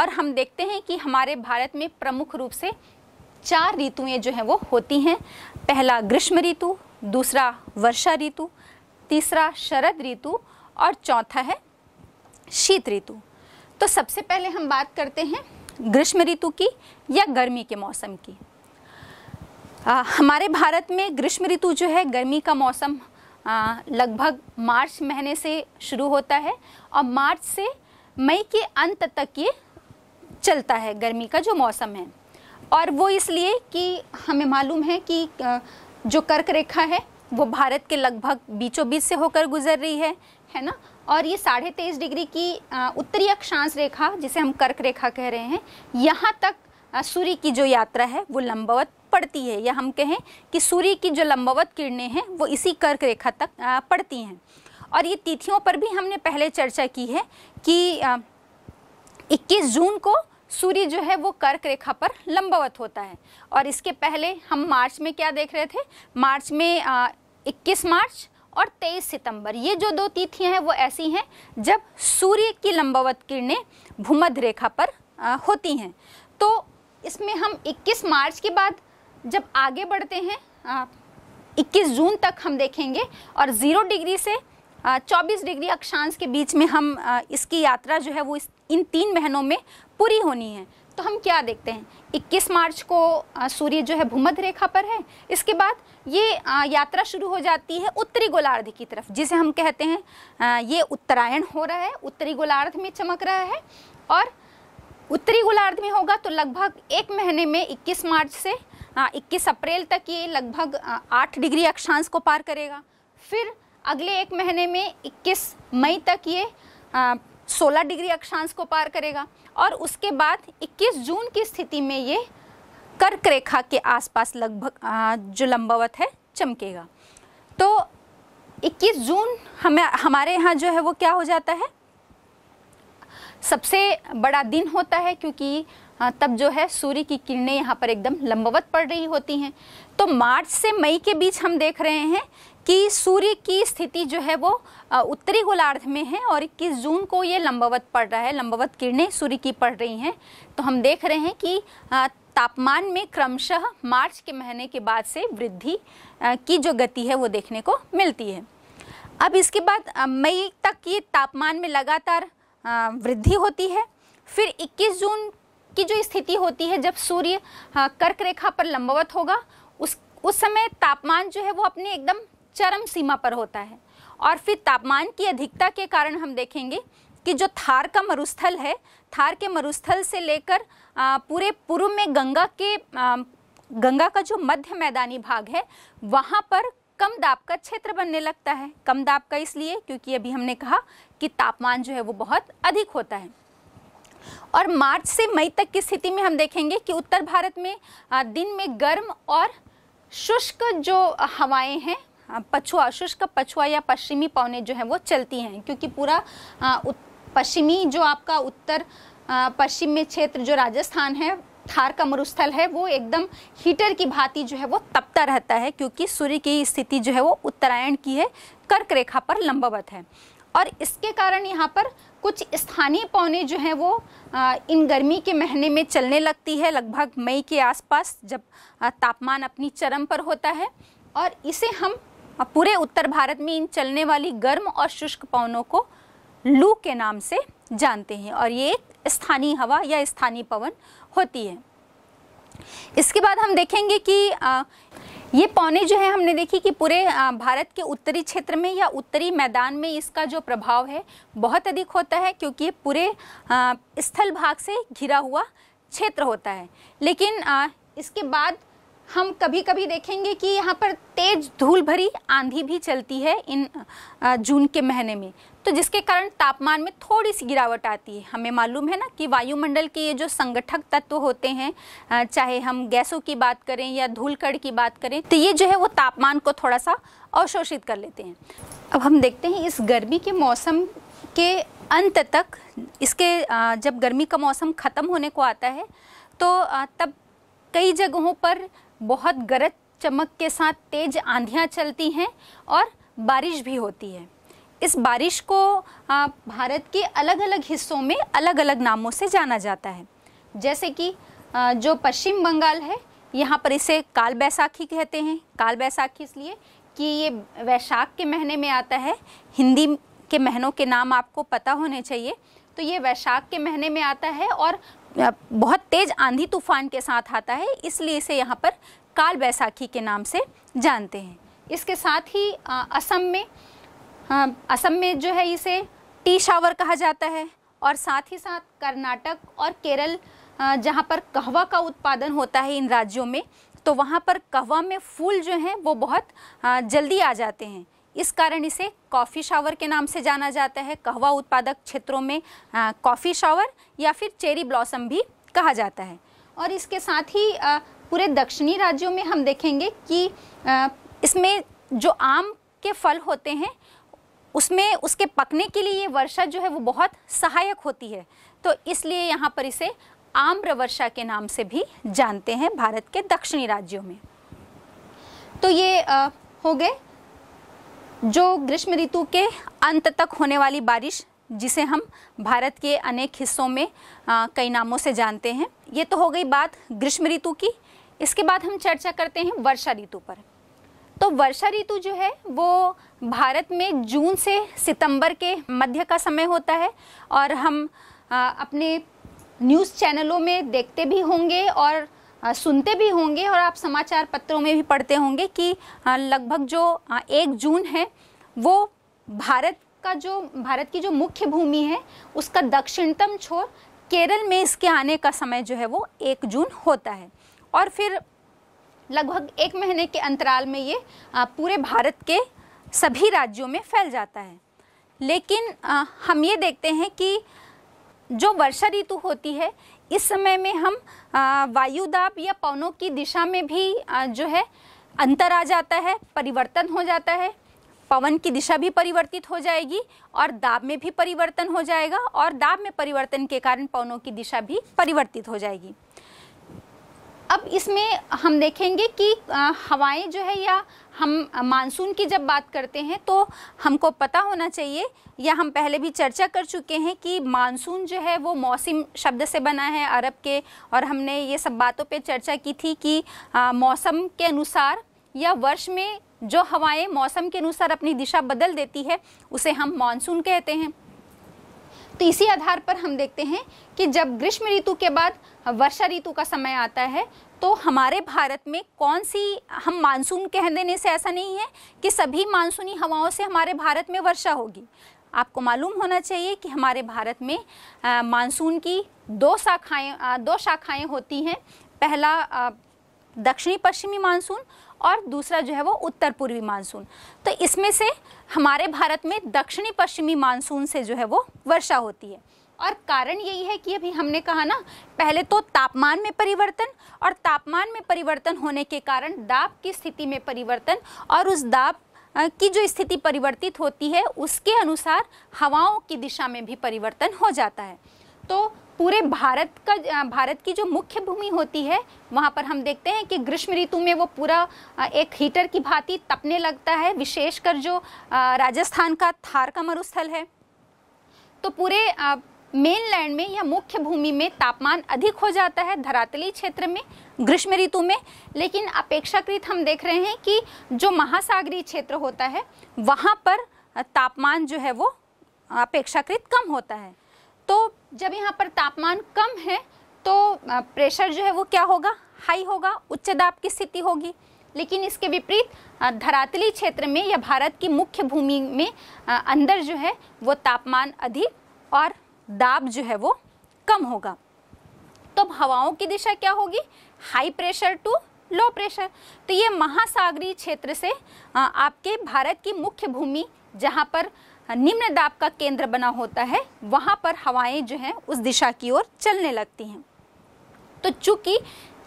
और हम देखते हैं कि हमारे भारत में प्रमुख रूप से चार ऋतुएँ जो हैं वो होती हैं पहला ग्रीष्म ऋतु दूसरा वर्षा ऋतु तीसरा शरद ऋतु और चौथा है शीत ऋतु तो सबसे पहले हम बात करते हैं ग्रीष्म ऋतु की या गर्मी के मौसम की आ, हमारे भारत में ग्रीष्म ऋतु जो है गर्मी का मौसम लगभग मार्च महीने से शुरू होता है और मार्च से मई के अंत तक ये चलता है गर्मी का जो मौसम है और वो इसलिए कि हमें मालूम है कि जो कर्क रेखा है वो भारत के लगभग बीचों बीच से होकर गुजर रही है है ना और ये साढ़े तेईस डिग्री की उत्तरी अक्षांश रेखा जिसे हम कर्क रेखा कह रहे हैं यहाँ तक सूर्य की जो यात्रा है वो लंबवत पड़ती है या हम कहें कि सूर्य की जो लंबवत किरणें हैं वो इसी कर्क रेखा तक पड़ती हैं और ये तिथियों पर भी हमने पहले चर्चा की है कि 21 जून को सूर्य जो है वो कर्क रेखा पर लंबवत होता है और इसके पहले हम मार्च में क्या देख रहे थे मार्च में इक्कीस मार्च और 23 सितंबर ये जो दो तिथियां हैं वो ऐसी हैं जब सूर्य की लंबवत किरणें भूमध्य रेखा पर आ, होती हैं तो इसमें हम 21 मार्च के बाद जब आगे बढ़ते हैं आ, 21 जून तक हम देखेंगे और ज़ीरो डिग्री से आ, 24 डिग्री अक्षांश के बीच में हम इसकी यात्रा जो है वो इस इन तीन महीनों में पूरी होनी है तो हम क्या देखते हैं 21 मार्च को सूर्य जो है भूमध्य रेखा पर है इसके बाद ये यात्रा शुरू हो जाती है उत्तरी गोलार्ध की तरफ जिसे हम कहते हैं ये उत्तरायण हो रहा है उत्तरी गोलार्ध में चमक रहा है और उत्तरी गोलार्ध में होगा तो लगभग एक महीने में 21 मार्च से 21 अप्रैल तक ये लगभग आठ डिग्री अक्षांश को पार करेगा फिर अगले एक महीने में 21 मई तक ये सोलह डिग्री अक्षांश को पार करेगा और उसके बाद 21 जून की स्थिति में ये कर्क रेखा के आसपास लगभग जो लंबावत है चमकेगा तो 21 जून हमें हमारे यहाँ जो है वो क्या हो जाता है सबसे बड़ा दिन होता है क्योंकि तब जो है सूर्य की किरणें यहाँ पर एकदम लंबवत पड़ रही होती हैं तो मार्च से मई के बीच हम देख रहे हैं कि सूर्य की स्थिति जो है वो उत्तरी गोलार्ध में है और 21 जून को ये लंबावत पड़ रहा है लंबावत किरणें सूर्य की पड़ रही हैं तो हम देख रहे हैं कि तापमान में क्रमशः मार्च के महीने के बाद से वृद्धि की जो गति है वो देखने को मिलती है अब इसके बाद मई तक ये तापमान में लगातार वृद्धि होती है फिर 21 जून की जो स्थिति होती है जब सूर्य कर्क रेखा पर लंबवत होगा उस उस समय तापमान जो है वो अपने एकदम चरम सीमा पर होता है और फिर तापमान की अधिकता के कारण हम देखेंगे कि जो थार का मरुस्थल है थार के मरुस्थल से लेकर पूरे पूर्व में गंगा के गंगा का जो मध्य मैदानी भाग है वहाँ पर कम दाब का क्षेत्र बनने लगता है कम दाब का इसलिए क्योंकि अभी हमने कहा कि तापमान जो है वो बहुत अधिक होता है और मार्च से मई तक की स्थिति में हम देखेंगे कि उत्तर भारत में दिन में गर्म और शुष्क जो हवाएं हैं पछुआ शुष्क पछुआ या पश्चिमी पौने जो है वो चलती हैं क्योंकि पूरा पश्चिमी जो आपका उत्तर पश्चिम में क्षेत्र जो राजस्थान है थार का मरुस्थल है वो एकदम हीटर की भांति जो है वो तपता रहता है क्योंकि सूर्य की स्थिति जो है वो उत्तरायण की है कर्क रेखा पर लंबवत है और इसके कारण यहाँ पर कुछ स्थानीय पौने जो हैं वो इन गर्मी के महीने में चलने लगती है लगभग मई के आसपास जब तापमान अपनी चरम पर होता है और इसे हम पूरे उत्तर भारत में इन चलने वाली गर्म और शुष्क पवनों को लू के नाम से जानते हैं और ये एक स्थानीय हवा या स्थानीय पवन होती है इसके बाद हम देखेंगे कि आ, ये पौने जो है हमने देखी कि पूरे भारत के उत्तरी क्षेत्र में या उत्तरी मैदान में इसका जो प्रभाव है बहुत अधिक होता है क्योंकि ये पूरे स्थल भाग से घिरा हुआ क्षेत्र होता है लेकिन इसके बाद हम कभी कभी देखेंगे कि यहाँ पर तेज धूल भरी आंधी भी चलती है इन जून के महीने में तो जिसके कारण तापमान में थोड़ी सी गिरावट आती है हमें मालूम है ना कि वायुमंडल के ये जो संगठक तत्व होते हैं चाहे हम गैसों की बात करें या धूलकड़ की बात करें तो ये जो है वो तापमान को थोड़ा सा अवशोषित कर लेते हैं अब हम देखते हैं इस गर्मी के मौसम के अंत तक इसके जब गर्मी का मौसम ख़त्म होने को आता है तो तब कई जगहों पर बहुत गरज चमक के साथ तेज आंधियाँ चलती हैं और बारिश भी होती है इस बारिश को भारत के अलग अलग हिस्सों में अलग अलग नामों से जाना जाता है जैसे कि जो पश्चिम बंगाल है यहाँ पर इसे काल बैसाखी कहते हैं काल बैसाखी इसलिए कि ये वैशाख के महीने में आता है हिंदी के महीनों के नाम आपको पता होने चाहिए तो ये वैशाख के महीने में आता है और बहुत तेज आंधी तूफान के साथ आता है इसलिए इसे यहाँ पर काल बैसाखी के नाम से जानते हैं इसके साथ ही असम में असम में जो है इसे टी शावर कहा जाता है और साथ ही साथ कर्नाटक और केरल जहाँ पर कहवा का उत्पादन होता है इन राज्यों में तो वहाँ पर कहवा में फूल जो हैं वो बहुत जल्दी आ जाते हैं इस कारण इसे कॉफ़ी शावर के नाम से जाना जाता है कहवा उत्पादक क्षेत्रों में कॉफ़ी शावर या फिर चेरी ब्लॉसम भी कहा जाता है और इसके साथ ही आ, पूरे दक्षिणी राज्यों में हम देखेंगे कि आ, इसमें जो आम के फल होते हैं उसमें उसके पकने के लिए ये वर्षा जो है वो बहुत सहायक होती है तो इसलिए यहाँ पर इसे आम्र वर्षा के नाम से भी जानते हैं भारत के दक्षिणी राज्यों में तो ये आ, हो गए जो ग्रीष्म ऋतु के अंत तक होने वाली बारिश जिसे हम भारत के अनेक हिस्सों में आ, कई नामों से जानते हैं ये तो हो गई बात ग्रीष्म ऋतु की इसके बाद हम चर्चा करते हैं वर्षा ऋतु पर तो वर्षा ऋतु जो है वो भारत में जून से सितंबर के मध्य का समय होता है और हम आ, अपने न्यूज़ चैनलों में देखते भी होंगे और सुनते भी होंगे और आप समाचार पत्रों में भी पढ़ते होंगे कि लगभग जो एक जून है वो भारत का जो भारत की जो मुख्य भूमि है उसका दक्षिणतम छोर केरल में इसके आने का समय जो है वो एक जून होता है और फिर लगभग एक महीने के अंतराल में ये पूरे भारत के सभी राज्यों में फैल जाता है लेकिन हम ये देखते हैं कि जो वर्षा ऋतु होती है इस समय में हम वायुदाब या पवनों की दिशा में भी जो है अंतर आ जाता है परिवर्तन हो जाता है पवन की दिशा भी परिवर्तित हो जाएगी और दाब में भी परिवर्तन हो जाएगा और दाब में परिवर्तन के कारण पवनों की दिशा भी परिवर्तित हो जाएगी अब इसमें हम देखेंगे कि हवाएं जो है या हम मानसून की जब बात करते हैं तो हमको पता होना चाहिए या हम पहले भी चर्चा कर चुके हैं कि मानसून जो है वो मौसम शब्द से बना है अरब के और हमने ये सब बातों पे चर्चा की थी कि मौसम के अनुसार या वर्ष में जो हवाएं मौसम के अनुसार अपनी दिशा बदल देती है उसे हम मानसून कहते हैं तो इसी आधार पर हम देखते हैं कि जब ग्रीष्म ऋतु के बाद वर्षा ऋतु का समय आता है तो हमारे भारत में कौन सी हम मानसून कह देने से ऐसा नहीं है कि सभी मानसूनी हवाओं से हमारे भारत में वर्षा होगी आपको मालूम होना चाहिए कि हमारे भारत में मानसून की दो शाखाएं दो शाखाएं होती हैं पहला दक्षिणी पश्चिमी मानसून और दूसरा जो है वो उत्तर पूर्वी मानसून तो इसमें से हमारे भारत में दक्षिणी पश्चिमी मानसून से जो है वो वर्षा होती है और कारण यही है कि अभी हमने कहा ना पहले तो तापमान में परिवर्तन और तापमान में परिवर्तन होने के कारण दाब की स्थिति में परिवर्तन और उस दाब की जो स्थिति परिवर्तित होती है उसके अनुसार हवाओं की दिशा में भी परिवर्तन हो जाता है तो पूरे भारत का भारत की जो मुख्य भूमि होती है वहाँ पर हम देखते हैं कि ग्रीष्म ऋतु में वो पूरा एक हीटर की भांति तपने लगता है विशेषकर जो राजस्थान का थार का मरुस्थल है तो पूरे मेनलैंड में या मुख्य भूमि में तापमान अधिक हो जाता है धरातली क्षेत्र में ग्रीष्म ऋतु में लेकिन अपेक्षाकृत हम देख रहे हैं कि जो महासागरीय क्षेत्र होता है वहाँ पर तापमान जो है वो अपेक्षाकृत कम होता है तो जब यहाँ पर तापमान कम है तो प्रेशर जो है वो क्या होगा हाई होगा उच्च दाब की स्थिति होगी लेकिन इसके विपरीत धरातली क्षेत्र में या भारत की मुख्य भूमि में अंदर जो है वो तापमान अधिक और दाब जो है वो कम होगा तो हवाओं की दिशा क्या होगी high pressure to low pressure तो ये महासागरीय क्षेत्र से आपके भारत की मुख्य भूमि जहाँ पर निम्न दाब का केंद्र बना होता है वहाँ पर हवाएं जो हैं उस दिशा की ओर चलने लगती हैं तो चूंकि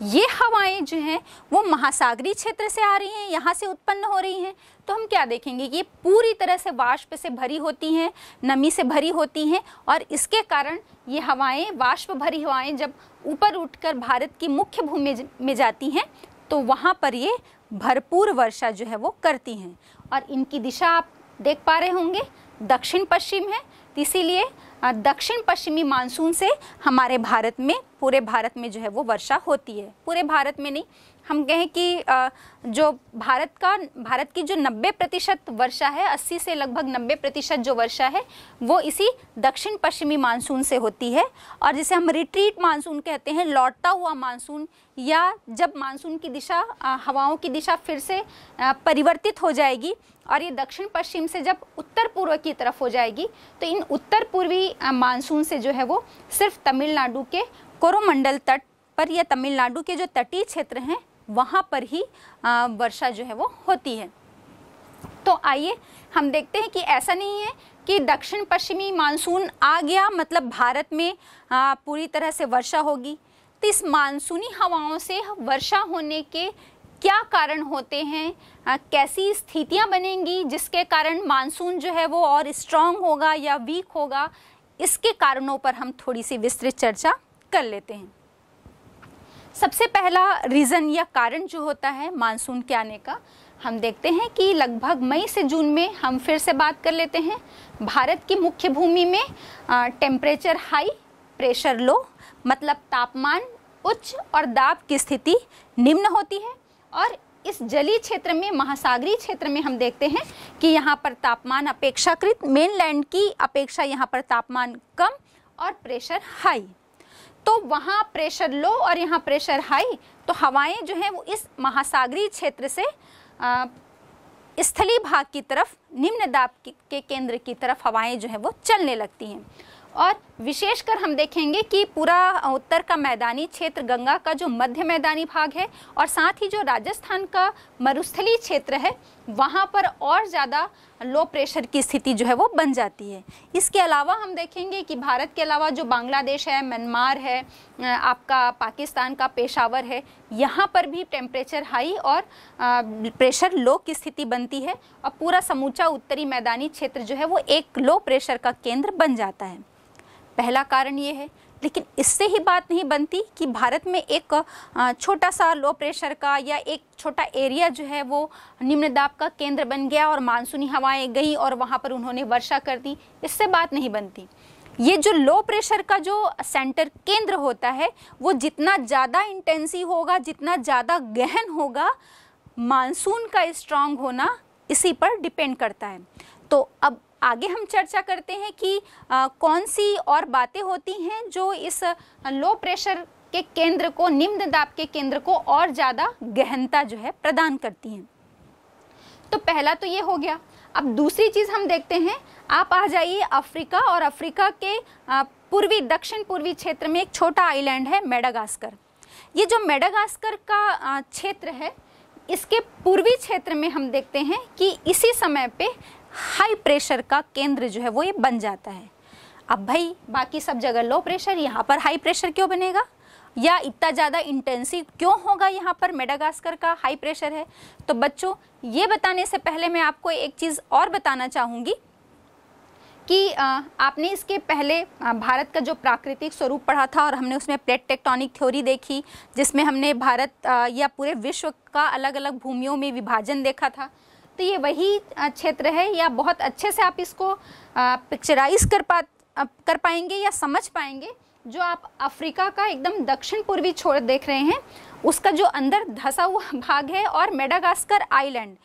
ये हवाएं जो हैं वो महासागरीय क्षेत्र से आ रही हैं यहाँ से उत्पन्न हो रही हैं तो हम क्या देखेंगे कि ये पूरी तरह से वाष्प से भरी होती हैं नमी से भरी होती हैं और इसके कारण ये हवाएं वाष्प भरी हवाएं जब ऊपर उठकर भारत की मुख्य भूमि में जाती हैं तो वहाँ पर ये भरपूर वर्षा जो है वो करती हैं और इनकी दिशा आप देख पा रहे होंगे दक्षिण पश्चिम है इसीलिए दक्षिण पश्चिमी मानसून से हमारे भारत में पूरे भारत में जो है वो वर्षा होती है पूरे भारत में नहीं हम कहें कि जो भारत का भारत की जो 90 प्रतिशत वर्षा है 80 से लगभग 90 प्रतिशत जो वर्षा है वो इसी दक्षिण पश्चिमी मानसून से होती है और जिसे हम रिट्रीट मानसून कहते हैं लौटता हुआ मानसून या जब मानसून की दिशा हवाओं की दिशा फिर से परिवर्तित हो जाएगी और ये दक्षिण पश्चिम से जब उत्तर पूर्व की तरफ हो जाएगी तो इन उत्तर पूर्वी मानसून से जो है वो सिर्फ तमिलनाडु के कोरोमंडल तट पर यह तमिलनाडु के जो तटीय क्षेत्र हैं वहाँ पर ही वर्षा जो है वो होती है तो आइए हम देखते हैं कि ऐसा नहीं है कि दक्षिण पश्चिमी मानसून आ गया मतलब भारत में पूरी तरह से वर्षा होगी तो इस मानसूनी हवाओं से वर्षा होने के क्या कारण होते हैं कैसी स्थितियां बनेंगी जिसके कारण मानसून जो है वो और स्ट्रांग होगा या वीक होगा इसके कारणों पर हम थोड़ी सी विस्तृत चर्चा कर लेते हैं सबसे पहला रीज़न या कारण जो होता है मानसून के आने का हम देखते हैं कि लगभग मई से जून में हम फिर से बात कर लेते हैं भारत की मुख्य भूमि में टेम्परेचर हाई प्रेशर लो मतलब तापमान उच्च और दाब की स्थिति निम्न होती है और इस जली क्षेत्र में महासागरीय क्षेत्र में हम देखते हैं कि यहाँ पर तापमान अपेक्षाकृत मेनलैंड की अपेक्षा यहाँ पर तापमान कम और प्रेशर हाई तो वहाँ प्रेशर लो और यहाँ प्रेशर हाई तो हवाएं जो हैं वो इस महासागरीय क्षेत्र से स्थली भाग की तरफ निम्न दाब के केंद्र की तरफ हवाएं जो है वो चलने लगती हैं और विशेषकर हम देखेंगे कि पूरा उत्तर का मैदानी क्षेत्र गंगा का जो मध्य मैदानी भाग है और साथ ही जो राजस्थान का मरुस्थली क्षेत्र है वहाँ पर और ज़्यादा लो प्रेशर की स्थिति जो है वो बन जाती है इसके अलावा हम देखेंगे कि भारत के अलावा जो बांग्लादेश है म्यांमार है आपका पाकिस्तान का पेशावर है यहाँ पर भी टेम्परेचर हाई और प्रेशर लो की स्थिति बनती है और पूरा समूचा उत्तरी मैदानी क्षेत्र जो है वो एक लो प्रेशर का केंद्र बन जाता है पहला कारण ये है लेकिन इससे ही बात नहीं बनती कि भारत में एक छोटा सा लो प्रेशर का या एक छोटा एरिया जो है वो निम्न दाब का केंद्र बन गया और मानसूनी हवाएं गई और वहाँ पर उन्होंने वर्षा कर दी इससे बात नहीं बनती ये जो लो प्रेशर का जो सेंटर केंद्र होता है वो जितना ज़्यादा इंटेंसी होगा जितना ज़्यादा गहन होगा मानसून का स्ट्रांग होना इसी पर डिपेंड करता है तो अब आगे हम चर्चा करते हैं कि आ, कौन सी और बातें होती हैं जो इस लो प्रेशर के केंद्र को निम्न दाब के केंद्र को और ज़्यादा गहनता जो है प्रदान करती हैं तो पहला तो ये हो गया अब दूसरी चीज़ हम देखते हैं आप आ जाइए अफ्रीका और अफ्रीका के पूर्वी दक्षिण पूर्वी क्षेत्र में एक छोटा आइलैंड है मेडागास्कर ये जो मेडागास्कर का क्षेत्र है इसके पूर्वी क्षेत्र में हम देखते हैं कि इसी समय पे हाई प्रेशर का केंद्र जो है वो ये बन जाता है अब भाई बाकी सब जगह लो प्रेशर यहाँ पर हाई प्रेशर क्यों बनेगा या इतना ज़्यादा इंटेंसिव क्यों होगा यहाँ पर मेडागास्कर का हाई प्रेशर है तो बच्चों ये बताने से पहले मैं आपको एक चीज़ और बताना चाहूँगी कि आपने इसके पहले भारत का जो प्राकृतिक स्वरूप पढ़ा था और हमने उसमें प्लेट टेक्टोनिक थ्योरी देखी जिसमें हमने भारत या पूरे विश्व का अलग अलग भूमियों में विभाजन देखा था तो ये वही क्षेत्र है या बहुत अच्छे से आप इसको पिक्चराइज कर पा कर पाएंगे या समझ पाएंगे जो आप अफ्रीका का एकदम दक्षिण पूर्वी छोर देख रहे हैं उसका जो अंदर धंसा हुआ भाग है और मेडागास्कर आइलैंड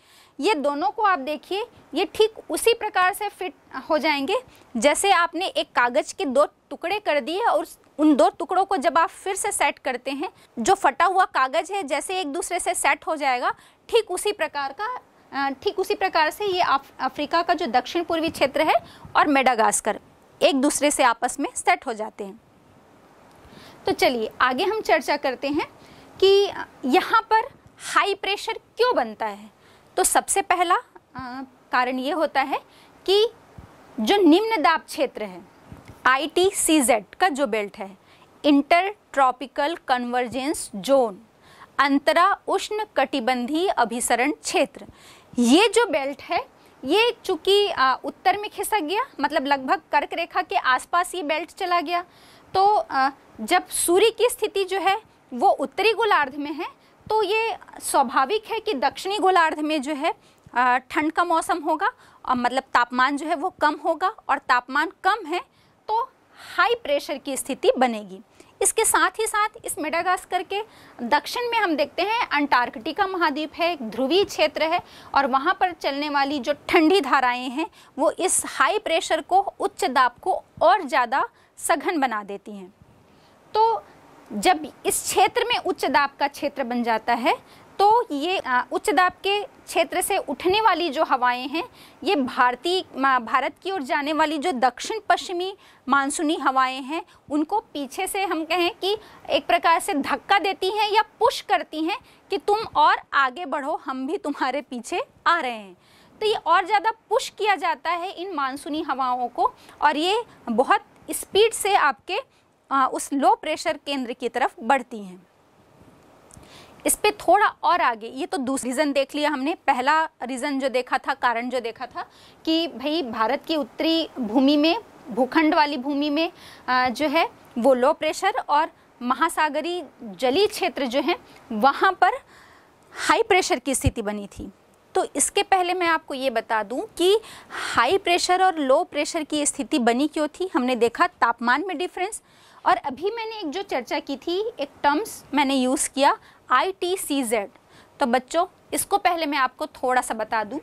ये दोनों को आप देखिए ये ठीक उसी प्रकार से फिट हो जाएंगे जैसे आपने एक कागज़ के दो टुकड़े कर दिए और उन दो टुकड़ों को जब आप फिर से सेट करते हैं जो फटा हुआ कागज़ है जैसे एक दूसरे से सेट हो जाएगा ठीक उसी प्रकार का ठीक उसी प्रकार से ये अफ्रीका का जो दक्षिण पूर्वी क्षेत्र है और मेडागास्कर एक दूसरे से आपस में सेट हो जाते हैं तो चलिए आगे हम चर्चा करते हैं कि यहाँ पर हाई प्रेशर क्यों बनता है तो सबसे पहला कारण ये होता है कि जो निम्न दाब क्षेत्र है आई टी सी जेड का जो बेल्ट है इंटर ट्रॉपिकल कन्वर्जेंस जोन अंतरा उष्ण कटिबंधीय अभिसरण क्षेत्र ये जो बेल्ट है ये चूँकि उत्तर में खिसक गया मतलब लगभग कर्क रेखा के आसपास ये बेल्ट चला गया तो आ, जब सूर्य की स्थिति जो है वो उत्तरी गोलार्ध में है तो ये स्वाभाविक है कि दक्षिणी गोलार्ध में जो है ठंड का मौसम होगा और मतलब तापमान जो है वो कम होगा और तापमान कम है हाई प्रेशर की स्थिति बनेगी इसके साथ ही साथ इस मेडागास्कर के दक्षिण में हम देखते हैं अंटार्कटिका महाद्वीप है एक ध्रुवीय क्षेत्र है और वहाँ पर चलने वाली जो ठंडी धाराएं हैं वो इस हाई प्रेशर को उच्च दाब को और ज़्यादा सघन बना देती हैं तो जब इस क्षेत्र में उच्च दाब का क्षेत्र बन जाता है तो ये उच्च दाब के क्षेत्र से उठने वाली जो हवाएं हैं ये भारतीय भारत की ओर जाने वाली जो दक्षिण पश्चिमी मानसूनी हवाएं हैं उनको पीछे से हम कहें कि एक प्रकार से धक्का देती हैं या पुश करती हैं कि तुम और आगे बढ़ो हम भी तुम्हारे पीछे आ रहे हैं तो ये और ज़्यादा पुश किया जाता है इन मानसूनी हवाओं को और ये बहुत स्पीड से आपके उस लो प्रेशर केंद्र की तरफ बढ़ती हैं इस पर थोड़ा और आगे ये तो दूसरा रीज़न देख लिया हमने पहला रीज़न जो देखा था कारण जो देखा था कि भाई भारत की उत्तरी भूमि में भूखंड वाली भूमि में जो है वो लो प्रेशर और महासागरी जलीय क्षेत्र जो हैं वहाँ पर हाई प्रेशर की स्थिति बनी थी तो इसके पहले मैं आपको ये बता दूं कि हाई प्रेशर और लो प्रेशर की स्थिति बनी क्यों थी हमने देखा तापमान में डिफरेंस और अभी मैंने एक जो चर्चा की थी एक टर्म्स मैंने यूज़ किया आई टी सी जेड तो बच्चों इसको पहले मैं आपको थोड़ा सा बता दूं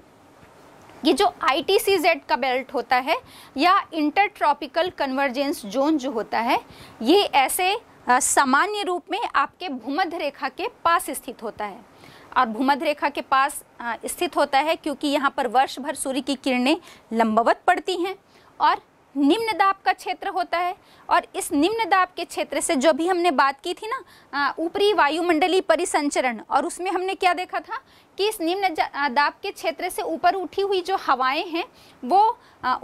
ये जो आई टी सी जेड का बेल्ट होता है या इंटर ट्रॉपिकल कन्वर्जेंस जोन जो होता है ये ऐसे सामान्य रूप में आपके भूमध्य रेखा के पास स्थित होता है और भूमध्य रेखा के पास स्थित होता है क्योंकि यहाँ पर वर्ष भर सूर्य की किरणें लंबवत पड़ती हैं और निम्न दाब का क्षेत्र होता है और इस निम्न दाब के क्षेत्र से जो भी हमने बात की थी ना ऊपरी वायुमंडलीय परिसंचरण और उसमें हमने क्या देखा था कि इस निम्न दाब के क्षेत्र से ऊपर उठी हुई जो हवाएं हैं वो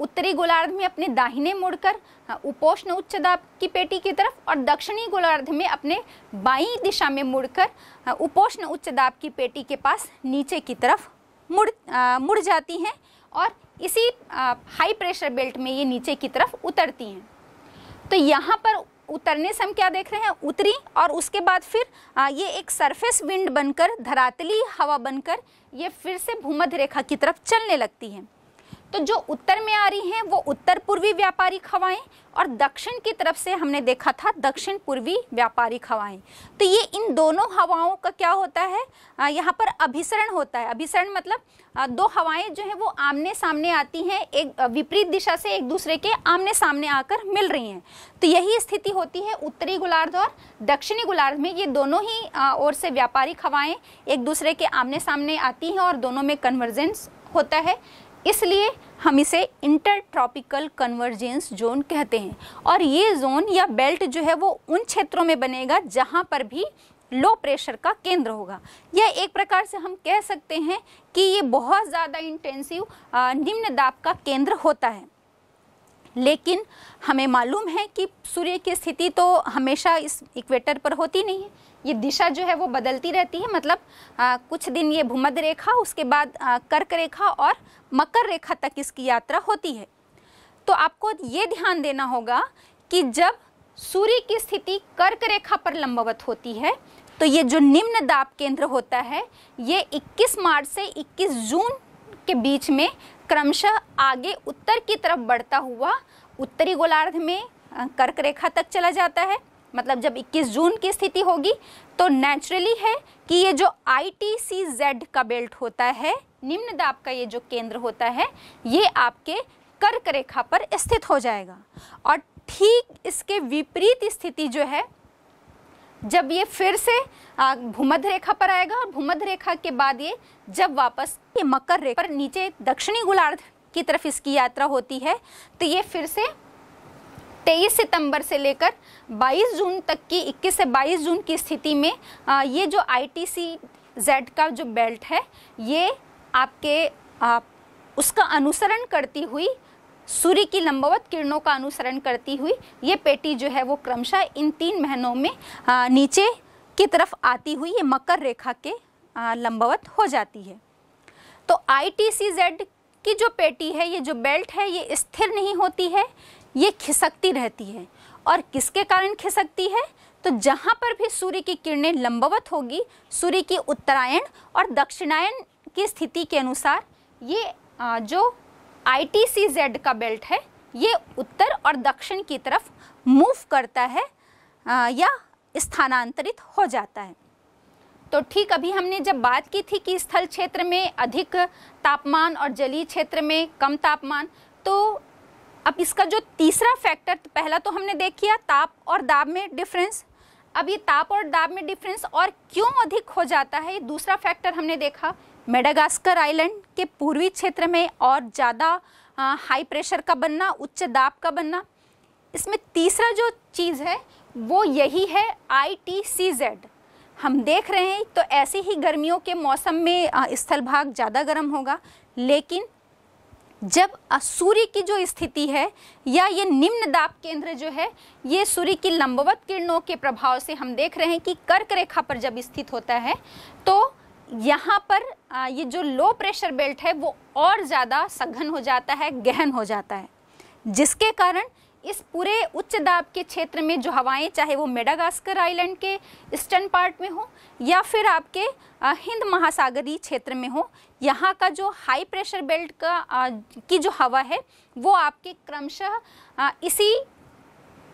उत्तरी गोलार्ध में अपने दाहिने मुड़कर उपोष्ण उच्च दाब की पेटी की तरफ और दक्षिणी गोलार्ध में अपने बाई दिशा में मुड़कर उपोष्ण उच्च दाब की पेटी के पास नीचे की तरफ मुड़ आ, मुड़ जाती हैं और इसी हाई प्रेशर बेल्ट में ये नीचे की तरफ उतरती हैं तो यहाँ पर उतरने से हम क्या देख रहे हैं उतरी और उसके बाद फिर आ, ये एक सरफेस विंड बनकर धरातली हवा बनकर ये फिर से भूमध्य रेखा की तरफ चलने लगती है तो जो उत्तर में आ रही हैं वो उत्तर पूर्वी व्यापारिक हवाएं और दक्षिण की तरफ से हमने देखा था दक्षिण पूर्वी व्यापारिक हवाएं तो ये इन दोनों हवाओं का क्या होता है यहाँ पर अभिसरण होता है अभिसरण मतलब दो हवाएं जो हैं वो आमने सामने आती हैं एक विपरीत दिशा से एक दूसरे के आमने सामने आकर मिल रही हैं तो यही स्थिति होती है उत्तरी गोलार्ध और दक्षिणी गोलार्ध में ये दोनों ही ओर से व्यापारिक हवाएँ एक दूसरे के आमने सामने आती हैं और दोनों में कन्वर्जेंस होता है इसलिए हम इसे इंटरट्रॉपिकल कन्वर्जेंस जोन कहते हैं और ये जोन या बेल्ट जो है वो उन क्षेत्रों में बनेगा जहाँ पर भी लो प्रेशर का केंद्र होगा यह एक प्रकार से हम कह सकते हैं कि ये बहुत ज़्यादा इंटेंसिव निम्न दाब का केंद्र होता है लेकिन हमें मालूम है कि सूर्य की स्थिति तो हमेशा इस इक्वेटर पर होती नहीं है ये दिशा जो है वो बदलती रहती है मतलब आ, कुछ दिन ये भूमध्य रेखा उसके बाद आ, कर्क रेखा और मकर रेखा तक इसकी यात्रा होती है तो आपको ये ध्यान देना होगा कि जब सूर्य की स्थिति कर्क रेखा पर लंबवत होती है तो ये जो निम्न दाब केंद्र होता है ये 21 मार्च से 21 जून के बीच में क्रमशः आगे उत्तर की तरफ बढ़ता हुआ उत्तरी गोलार्ध में कर्क रेखा तक चला जाता है मतलब जब 21 जून की स्थिति होगी तो नेचुरली है कि ये जो आई का बेल्ट होता है निम्न दाब का ये जो केंद्र होता है ये आपके कर्क रेखा पर स्थित हो जाएगा और ठीक इसके विपरीत स्थिति जो है जब ये फिर से भूमध्य रेखा पर आएगा और भूमध्य रेखा के बाद ये जब वापस ये मकर रेखा पर नीचे दक्षिणी गोलार्ध की तरफ इसकी यात्रा होती है तो ये फिर से 23 सितंबर से लेकर 22 जून तक की 21 से 22 जून की स्थिति में आ, ये जो आई टी सी जेड का जो बेल्ट है ये आपके आप, उसका अनुसरण करती हुई सूर्य की लंबवत किरणों का अनुसरण करती हुई ये पेटी जो है वो क्रमशः इन तीन महीनों में आ, नीचे की तरफ आती हुई ये मकर रेखा के लंबवत हो जाती है तो आई टी सी जेड की जो पेटी है ये जो बेल्ट है ये स्थिर नहीं होती है ये खिसकती रहती है और किसके कारण खिसकती है तो जहाँ पर भी सूर्य की किरणें लंबवत होगी सूर्य की उत्तरायण और दक्षिणायन की स्थिति के अनुसार ये जो आई का बेल्ट है ये उत्तर और दक्षिण की तरफ मूव करता है या स्थानांतरित हो जाता है तो ठीक अभी हमने जब बात की थी कि स्थल क्षेत्र में अधिक तापमान और जलीय क्षेत्र में कम तापमान तो अब इसका जो तीसरा फैक्टर तो पहला तो हमने देख किया ताप और दाब में डिफरेंस अब ये ताप और दाब में डिफरेंस और क्यों अधिक हो जाता है ये दूसरा फैक्टर हमने देखा मेडागास्कर आइलैंड के पूर्वी क्षेत्र में और ज़्यादा हाई प्रेशर का बनना उच्च दाब का बनना इसमें तीसरा जो चीज़ है वो यही है आई टी सी जेड हम देख रहे हैं तो ऐसे ही गर्मियों के मौसम में स्थल भाग ज़्यादा गर्म होगा लेकिन जब सूर्य की जो स्थिति है या ये निम्न दाब केंद्र जो है ये सूर्य की लंबवत किरणों के प्रभाव से हम देख रहे हैं कि कर्क रेखा पर जब स्थित होता है तो यहाँ पर ये जो लो प्रेशर बेल्ट है वो और ज़्यादा सघन हो जाता है गहन हो जाता है जिसके कारण इस पूरे उच्च दाब के क्षेत्र में जो हवाएं चाहे वो मेडागास्कर आइलैंड के ईस्टर्न पार्ट में हो या फिर आपके हिंद महासागरीय क्षेत्र में हो यहाँ का जो हाई प्रेशर बेल्ट का आ, की जो हवा है वो आपके क्रमशः इसी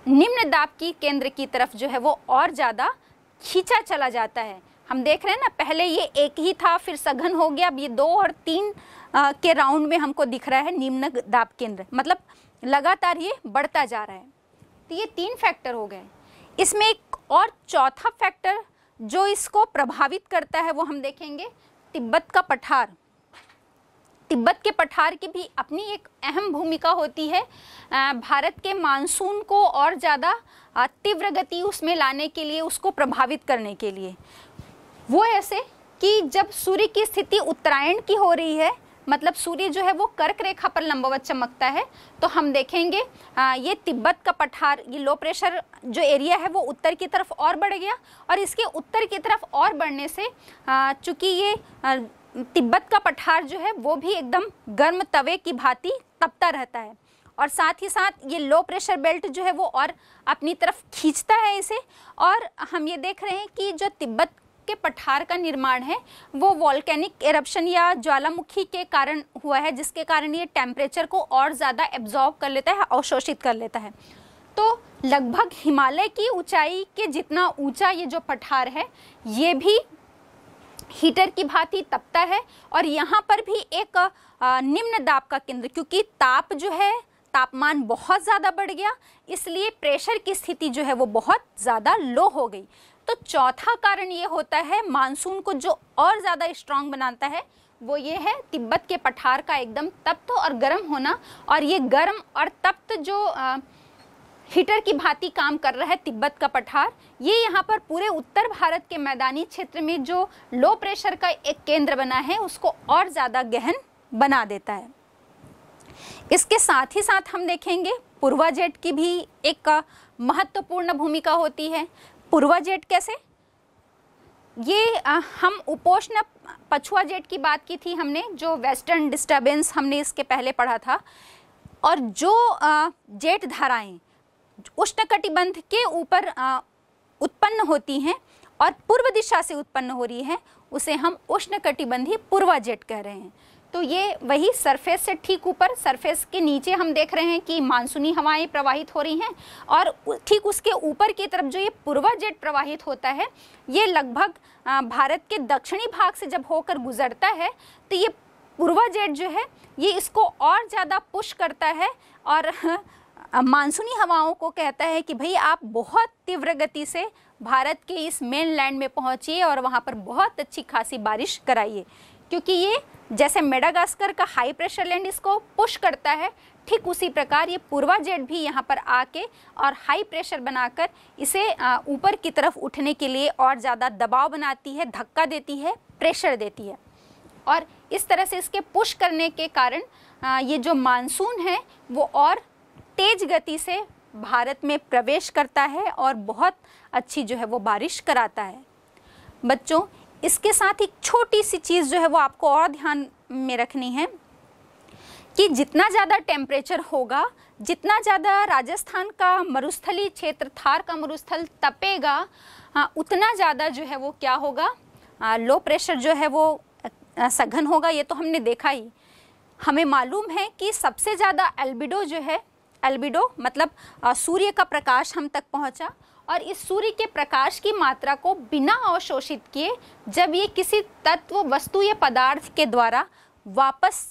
निम्न दाब की केंद्र की तरफ जो है वो और ज़्यादा खींचा चला जाता है हम देख रहे हैं ना पहले ये एक ही था फिर सघन हो गया अब ये दो और तीन आ, के राउंड में हमको दिख रहा है निम्न दाब केंद्र मतलब लगातार ये बढ़ता जा रहा है तो ये तीन फैक्टर हो गए इसमें एक और चौथा फैक्टर जो इसको प्रभावित करता है वो हम देखेंगे तिब्बत का पठार तिब्बत के पठार की भी अपनी एक अहम भूमिका होती है भारत के मानसून को और ज़्यादा तीव्र गति उसमें लाने के लिए उसको प्रभावित करने के लिए वो ऐसे कि जब सूर्य की स्थिति उत्तरायण की हो रही है मतलब सूर्य जो है वो कर्क रेखा पर लंबवत चमकता है तो हम देखेंगे आ, ये तिब्बत का पठार ये लो प्रेशर जो एरिया है वो उत्तर की तरफ और बढ़ गया और इसके उत्तर की तरफ और बढ़ने से चूँकि ये तिब्बत का पठार जो है वो भी एकदम गर्म तवे की भांति तपता रहता है और साथ ही साथ ये लो प्रेशर बेल्ट जो है वो और अपनी तरफ खींचता है इसे और हम ये देख रहे हैं कि जो तिब्बत के पठार का निर्माण है वो वॉल्केनिक एरप्शन या ज्वालामुखी के कारण हुआ है जिसके कारण ये टेम्परेचर को और ज़्यादा एब्जॉर्ब कर लेता है अवशोषित कर लेता है तो लगभग हिमालय की ऊंचाई के जितना ऊंचा ये जो पठार है ये भी हीटर की भांति तपता है और यहाँ पर भी एक निम्न दाब का केंद्र क्योंकि ताप जो है तापमान बहुत ज़्यादा बढ़ गया इसलिए प्रेशर की स्थिति जो है वो बहुत ज़्यादा लो हो गई तो चौथा कारण ये होता है मानसून को जो और ज़्यादा स्ट्रांग बनाता है वो ये है तिब्बत के पठार का एकदम तप्त और गर्म होना और ये गर्म और तप्त जो आ, हीटर की भांति काम कर रहा है तिब्बत का पठार ये यहाँ पर पूरे उत्तर भारत के मैदानी क्षेत्र में जो लो प्रेशर का एक केंद्र बना है उसको और ज़्यादा गहन बना देता है इसके साथ ही साथ हम देखेंगे पूर्वा जेट की भी एक महत्वपूर्ण भूमिका होती है पूर्वा जेट कैसे ये आ, हम उपोष्ण पछुआ जेट की बात की थी हमने जो वेस्टर्न डिस्टरबेंस हमने इसके पहले पढ़ा था और जो आ, जेट धाराएं उष्णकटिबंध के ऊपर उत्पन्न होती हैं और पूर्व दिशा से उत्पन्न हो रही है उसे हम उष्णकटिबंधी पूर्वा जेट कह रहे हैं तो ये वही सरफेस से ठीक ऊपर सरफेस के नीचे हम देख रहे हैं कि मानसूनी हवाएं प्रवाहित हो रही हैं और ठीक उसके ऊपर की तरफ जो ये पूर्वा जेट प्रवाहित होता है ये लगभग भारत के दक्षिणी भाग से जब होकर गुजरता है तो ये पूर्वा जेट जो है ये इसको और ज़्यादा पुश करता है और मानसूनी हवाओं को कहता है कि भाई आप बहुत तीव्र गति से भारत के इस मेन लैंड में पहुँचिए और वहाँ पर बहुत अच्छी खासी बारिश कराइए क्योंकि ये जैसे मेडागास्कर का हाई प्रेशर लैंड इसको पुश करता है ठीक उसी प्रकार ये पूर्वा जेट भी यहाँ पर आके और हाई प्रेशर बनाकर इसे ऊपर की तरफ उठने के लिए और ज़्यादा दबाव बनाती है धक्का देती है प्रेशर देती है और इस तरह से इसके पुश करने के कारण ये जो मानसून है वो और तेज गति से भारत में प्रवेश करता है और बहुत अच्छी जो है वो बारिश कराता है बच्चों इसके साथ एक छोटी सी चीज़ जो है वो आपको और ध्यान में रखनी है कि जितना ज़्यादा टेम्परेचर होगा जितना ज़्यादा राजस्थान का मरुस्थली क्षेत्र थार का मरुस्थल तपेगा हाँ, उतना ज़्यादा जो है वो क्या होगा आ, लो प्रेशर जो है वो आ, सघन होगा ये तो हमने देखा ही हमें मालूम है कि सबसे ज़्यादा एल्बिडो जो है एल्बिडो मतलब सूर्य का प्रकाश हम तक पहुंचा और इस सूर्य के प्रकाश की मात्रा को बिना अवशोषित किए जब ये किसी तत्व वस्तु या पदार्थ के द्वारा वापस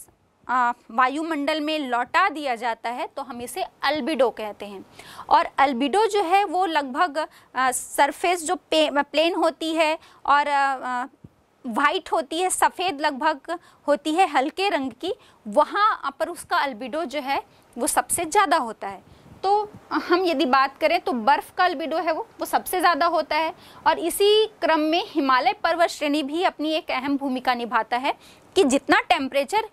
वायुमंडल में लौटा दिया जाता है तो हम इसे अल्बिडो कहते हैं और अल्बिडो जो है वो लगभग सरफेस जो प्लेन होती है और वाइट होती है सफ़ेद लगभग होती है हल्के रंग की वहाँ पर उसका अल्बिडो जो है वो सबसे ज़्यादा होता है तो हम यदि बात करें तो बर्फ़ का अल्बिडो है वो वो सबसे ज़्यादा होता है और इसी क्रम में हिमालय पर्वत श्रेणी भी अपनी एक अहम भूमिका निभाता है कि जितना टेम्परेचर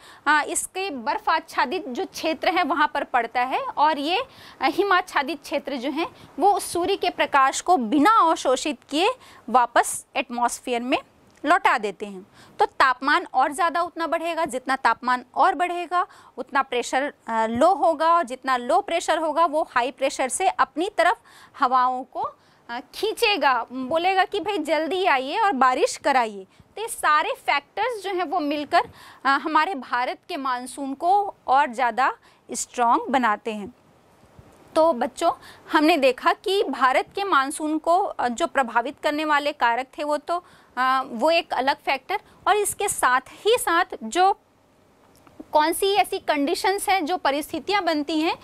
इसके बर्फ आच्छादित जो क्षेत्र हैं वहाँ पर पड़ता है और ये हिमाच्छादित क्षेत्र जो हैं वो सूर्य के प्रकाश को बिना अवशोषित किए वापस एटमॉस्फेयर में लौटा देते हैं तो तापमान और ज़्यादा उतना बढ़ेगा जितना तापमान और बढ़ेगा उतना प्रेशर लो होगा और जितना लो प्रेशर होगा वो हाई प्रेशर से अपनी तरफ हवाओं को खींचेगा बोलेगा कि भाई जल्दी आइए और बारिश कराइए तो ये सारे फैक्टर्स जो हैं वो मिलकर हमारे भारत के मानसून को और ज़्यादा स्ट्रॉन्ग बनाते हैं तो बच्चों हमने देखा कि भारत के मानसून को जो प्रभावित करने वाले कारक थे वो तो आ, वो एक अलग फैक्टर और इसके साथ ही साथ जो कौन सी ऐसी कंडीशंस हैं जो परिस्थितियां बनती हैं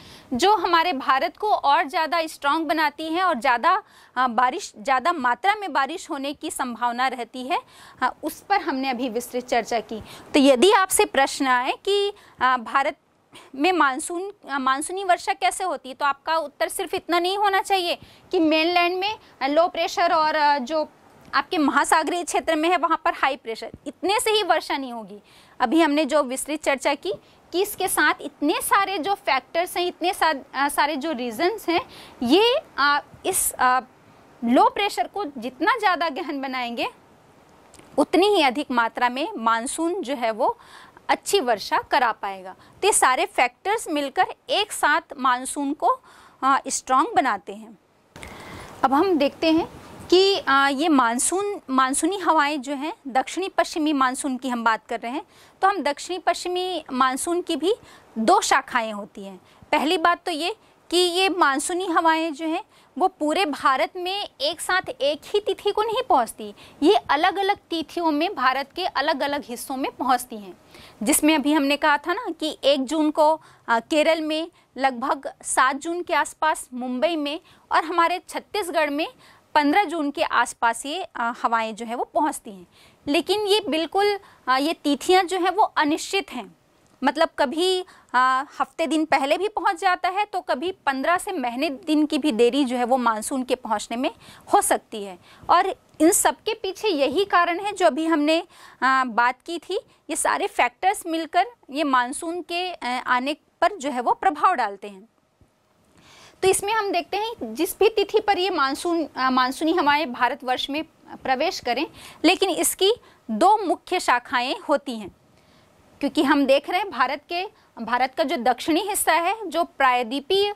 जो हमारे भारत को और ज़्यादा स्ट्रांग बनाती हैं और ज़्यादा बारिश ज़्यादा मात्रा में बारिश होने की संभावना रहती है आ, उस पर हमने अभी विस्तृत चर्चा की तो यदि आपसे प्रश्न आए कि आ, भारत में मानसून मानसूनी वर्षा कैसे होती है तो आपका उत्तर सिर्फ इतना नहीं होना चाहिए कि मेनलैंड में लो प्रेशर और जो आपके महासागरीय क्षेत्र में है वहाँ पर हाई प्रेशर इतने से ही वर्षा नहीं होगी अभी हमने जो विस्तृत चर्चा की कि इसके साथ इतने सारे जो फैक्टर्स हैं इतने सारे जो रीजंस हैं ये आ, इस आ, लो प्रेशर को जितना ज़्यादा गहन बनाएंगे उतनी ही अधिक मात्रा में मानसून जो है वो अच्छी वर्षा करा पाएगा तो ये सारे फैक्टर्स मिलकर एक साथ मानसून को स्ट्रांग बनाते हैं अब हम देखते हैं कि आ, ये मानसून मानसूनी हवाएं जो हैं दक्षिणी पश्चिमी मानसून की हम बात कर रहे हैं तो हम दक्षिणी पश्चिमी मानसून की भी दो शाखाएं होती हैं पहली बात तो ये कि ये मानसूनी हवाएं जो हैं वो पूरे भारत में एक साथ एक ही तिथि को नहीं पहुंचती ये अलग अलग तिथियों में भारत के अलग अलग हिस्सों में पहुंचती हैं जिसमें अभी हमने कहा था ना कि एक जून को केरल में लगभग सात जून के आसपास मुंबई में और हमारे छत्तीसगढ़ में पंद्रह जून के आसपास ये हवाएं जो है वो पहुंचती हैं लेकिन ये बिल्कुल ये तिथियां जो हैं वो अनिश्चित हैं मतलब कभी हफ्ते दिन पहले भी पहुंच जाता है तो कभी पंद्रह से महीने दिन की भी देरी जो है वो मानसून के पहुंचने में हो सकती है और इन सब के पीछे यही कारण है जो अभी हमने बात की थी ये सारे फैक्टर्स मिलकर ये मानसून के आने पर जो है वो प्रभाव डालते हैं तो इसमें हम देखते हैं जिस भी तिथि पर ये मानसून मानसूनी हमारे भारतवर्ष में प्रवेश करें लेकिन इसकी दो मुख्य शाखाएं होती हैं क्योंकि हम देख रहे हैं भारत के भारत का जो दक्षिणी हिस्सा है जो प्रायद्वीपीय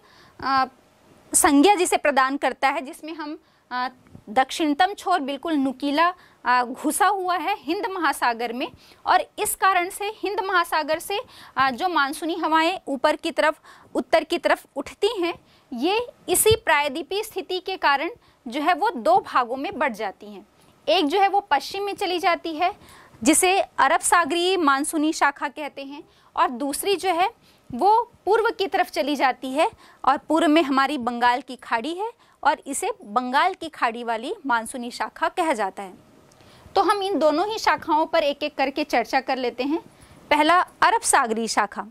संज्ञा जिसे प्रदान करता है जिसमें हम दक्षिणतम छोर बिल्कुल नुकीला घुसा हुआ है हिंद महासागर में और इस कारण से हिंद महासागर से जो मानसूनी हवाएं ऊपर की तरफ उत्तर की तरफ उठती हैं ये इसी प्रायद्वीपीय स्थिति के कारण जो है वो दो भागों में बढ़ जाती हैं एक जो है वो पश्चिम में चली जाती है जिसे अरब सागरी मानसूनी शाखा कहते हैं और दूसरी जो है वो पूर्व की तरफ चली जाती है और पूर्व में हमारी बंगाल की खाड़ी है और इसे बंगाल की खाड़ी वाली मानसूनी शाखा कहा जाता है तो हम इन दोनों ही शाखाओं पर एक एक करके चर्चा कर लेते हैं पहला अरब सागरी शाखा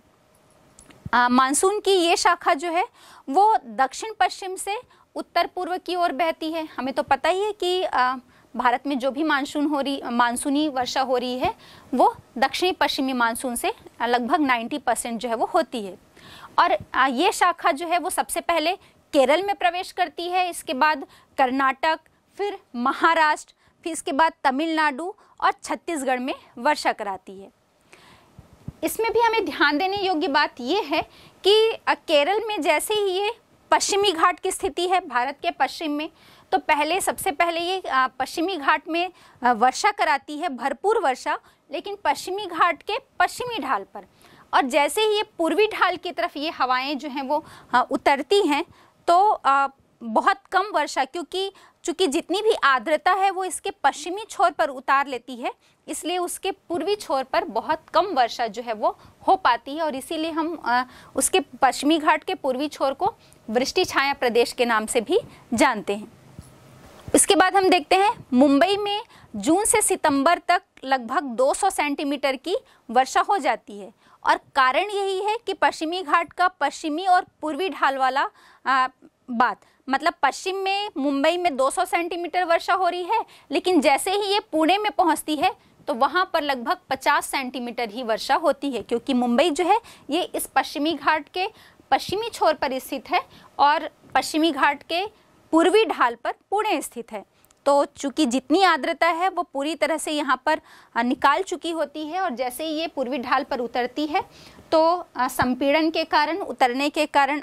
मानसून की ये शाखा जो है वो दक्षिण पश्चिम से उत्तर पूर्व की ओर बहती है हमें तो पता ही है कि आ, भारत में जो भी मानसून हो रही मानसूनी वर्षा हो रही है वो दक्षिणी पश्चिमी मानसून से लगभग 90 परसेंट जो है वो होती है और आ, ये शाखा जो है वो सबसे पहले केरल में प्रवेश करती है इसके बाद कर्नाटक फिर महाराष्ट्र फिर इसके बाद तमिलनाडु और छत्तीसगढ़ में वर्षा कराती है इसमें भी हमें ध्यान देने योग्य बात यह है कि केरल में जैसे ही ये पश्चिमी घाट की स्थिति है भारत के पश्चिम में तो पहले सबसे पहले ये पश्चिमी घाट में वर्षा कराती है भरपूर वर्षा लेकिन पश्चिमी घाट के पश्चिमी ढाल पर और जैसे ही ये पूर्वी ढाल की तरफ ये हवाएं जो हैं वो उतरती हैं तो बहुत कम वर्षा क्योंकि चूँकि जितनी भी आर्द्रता है वो इसके पश्चिमी छोर पर उतार लेती है इसलिए उसके पूर्वी छोर पर बहुत कम वर्षा जो है वो हो पाती है और इसीलिए हम आ, उसके पश्चिमी घाट के पूर्वी छोर को वृष्टि छाया प्रदेश के नाम से भी जानते हैं इसके बाद हम देखते हैं मुंबई में जून से सितंबर तक लगभग 200 सेंटीमीटर की वर्षा हो जाती है और कारण यही है कि पश्चिमी घाट का पश्चिमी और पूर्वी ढाल वाला आ, बात मतलब पश्चिम में मुंबई में 200 सेंटीमीटर वर्षा हो रही है लेकिन जैसे ही ये पुणे में पहुंचती है तो वहाँ पर लगभग 50 सेंटीमीटर ही वर्षा होती है क्योंकि मुंबई जो है ये इस पश्चिमी घाट के पश्चिमी छोर पर स्थित है और पश्चिमी घाट के पूर्वी ढाल पर पुणे स्थित है तो चूंकि जितनी आर्द्रता है वो पूरी तरह से यहाँ पर निकाल चुकी होती है और जैसे ही ये पूर्वी ढाल पर उतरती है तो संपीड़न के कारण उतरने के कारण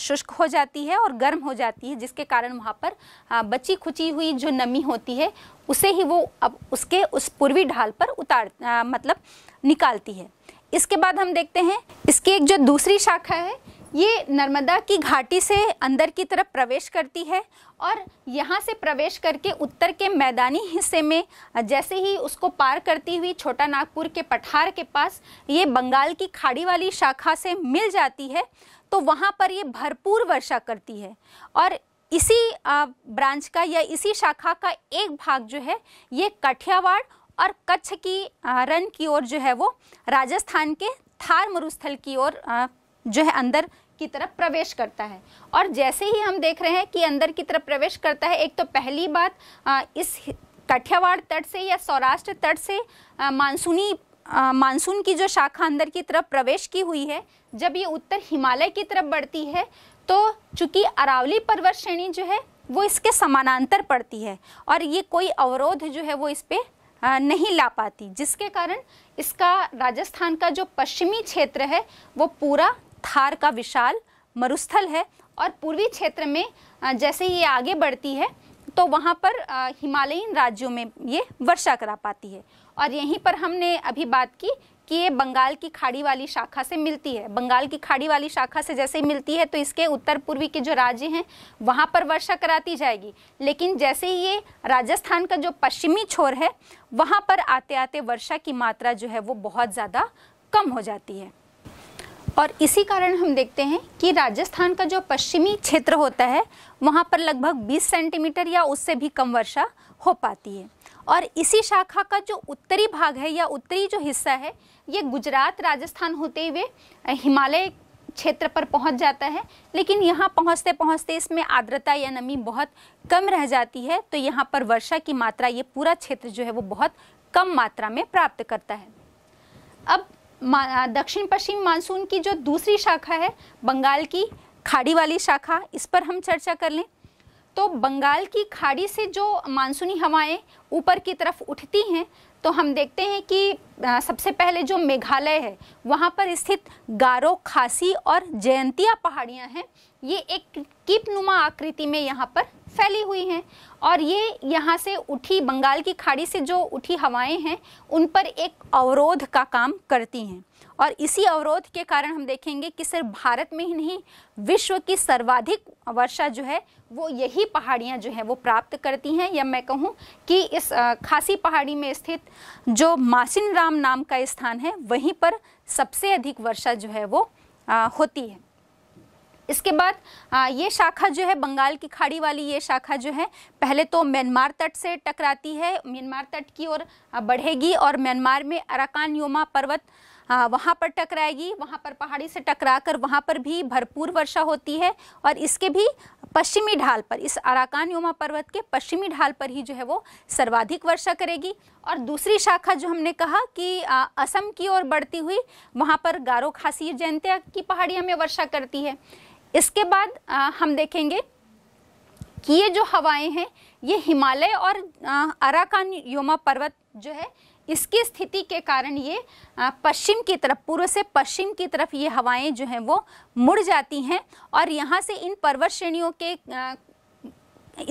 शुष्क हो जाती है और गर्म हो जाती है जिसके कारण वहाँ पर बची खुची हुई जो नमी होती है उसे ही वो अब उसके उस पूर्वी ढाल पर उतार मतलब निकालती है इसके बाद हम देखते हैं इसकी एक जो दूसरी शाखा है ये नर्मदा की घाटी से अंदर की तरफ प्रवेश करती है और यहाँ से प्रवेश करके उत्तर के मैदानी हिस्से में जैसे ही उसको पार करती हुई छोटा नागपुर के पठार के पास ये बंगाल की खाड़ी वाली शाखा से मिल जाती है तो वहाँ पर ये भरपूर वर्षा करती है और इसी ब्रांच का या इसी शाखा का एक भाग जो है ये कठियावाड़ और कच्छ की रन की ओर जो है वो राजस्थान के थार मरुस्थल की ओर जो है अंदर की तरफ प्रवेश करता है और जैसे ही हम देख रहे हैं कि अंदर की तरफ प्रवेश करता है एक तो पहली बात इस कठियावाड़ तट से या सौराष्ट्र तट से मानसूनी मानसून की जो शाखा अंदर की तरफ प्रवेश की हुई है जब ये उत्तर हिमालय की तरफ बढ़ती है तो चूंकि अरावली पर्वत श्रेणी जो है वो इसके समानांतर पड़ती है और ये कोई अवरोध जो है वो इस पर नहीं ला पाती जिसके कारण इसका राजस्थान का जो पश्चिमी क्षेत्र है वो पूरा थार का विशाल मरुस्थल है और पूर्वी क्षेत्र में जैसे ये आगे बढ़ती है तो वहाँ पर हिमालयीन राज्यों में ये वर्षा करा पाती है और यहीं पर हमने अभी बात की कि ये बंगाल की खाड़ी वाली शाखा से मिलती है बंगाल की खाड़ी वाली शाखा से जैसे ही मिलती है तो इसके उत्तर पूर्वी के जो राज्य हैं वहाँ पर वर्षा कराती जाएगी लेकिन जैसे ही ये राजस्थान का जो पश्चिमी छोर है वहाँ पर आते आते वर्षा की मात्रा जो है वो बहुत ज़्यादा कम हो जाती है और इसी कारण हम देखते हैं कि राजस्थान का जो पश्चिमी क्षेत्र होता है वहाँ पर लगभग 20 सेंटीमीटर या उससे भी कम वर्षा हो पाती है और इसी शाखा का जो उत्तरी भाग है या उत्तरी जो हिस्सा है ये गुजरात राजस्थान होते हुए हिमालय क्षेत्र पर पहुंच जाता है लेकिन यहाँ पहुँचते पहुँचते इसमें आर्द्रता या नमी बहुत कम रह जाती है तो यहाँ पर वर्षा की मात्रा ये पूरा क्षेत्र जो है वो बहुत कम मात्रा में प्राप्त करता है अब दक्षिण पश्चिम मानसून की जो दूसरी शाखा है बंगाल की खाड़ी वाली शाखा इस पर हम चर्चा कर लें तो बंगाल की खाड़ी से जो मानसूनी हवाएं ऊपर की तरफ उठती हैं तो हम देखते हैं कि सबसे पहले जो मेघालय है वहाँ पर स्थित गारो खासी और जयंतिया पहाड़ियाँ हैं ये एक कीपनुमा आकृति में यहाँ पर फैली हुई हैं और ये यहाँ से उठी बंगाल की खाड़ी से जो उठी हवाएं हैं उन पर एक अवरोध का काम करती हैं और इसी अवरोध के कारण हम देखेंगे कि सिर्फ भारत में ही नहीं विश्व की सर्वाधिक वर्षा जो है वो यही पहाड़ियाँ जो है वो प्राप्त करती हैं या मैं कहूँ कि इस खासी पहाड़ी में स्थित जो मासिन राम नाम का स्थान है वहीं पर सबसे अधिक वर्षा जो है वो होती है इसके बाद ये शाखा जो है बंगाल की खाड़ी वाली ये शाखा जो है पहले तो म्यांमार तट से टकराती है म्यांमार तट की ओर बढ़ेगी और म्यांमार में अराकान योमा पर्वत वहाँ पर टकराएगी वहाँ पर पहाड़ी से टकरा कर वहाँ पर भी भरपूर वर्षा होती है और इसके भी पश्चिमी ढाल पर इस अराकान योमा पर्वत के पश्चिमी ढाल पर ही जो है वो सर्वाधिक वर्षा करेगी और दूसरी शाखा जो हमने कहा कि आ, असम की ओर बढ़ती हुई वहाँ पर गारो खासी जयंत्या की पहाड़ियों में वर्षा करती है इसके बाद आ, हम देखेंगे कि ये जो हवाएं हैं ये हिमालय और अराकान योमा पर्वत जो है इसकी स्थिति के कारण ये पश्चिम की तरफ पूर्व से पश्चिम की तरफ ये हवाएं जो हैं वो मुड़ जाती हैं और यहाँ से इन पर्वत श्रेणियों के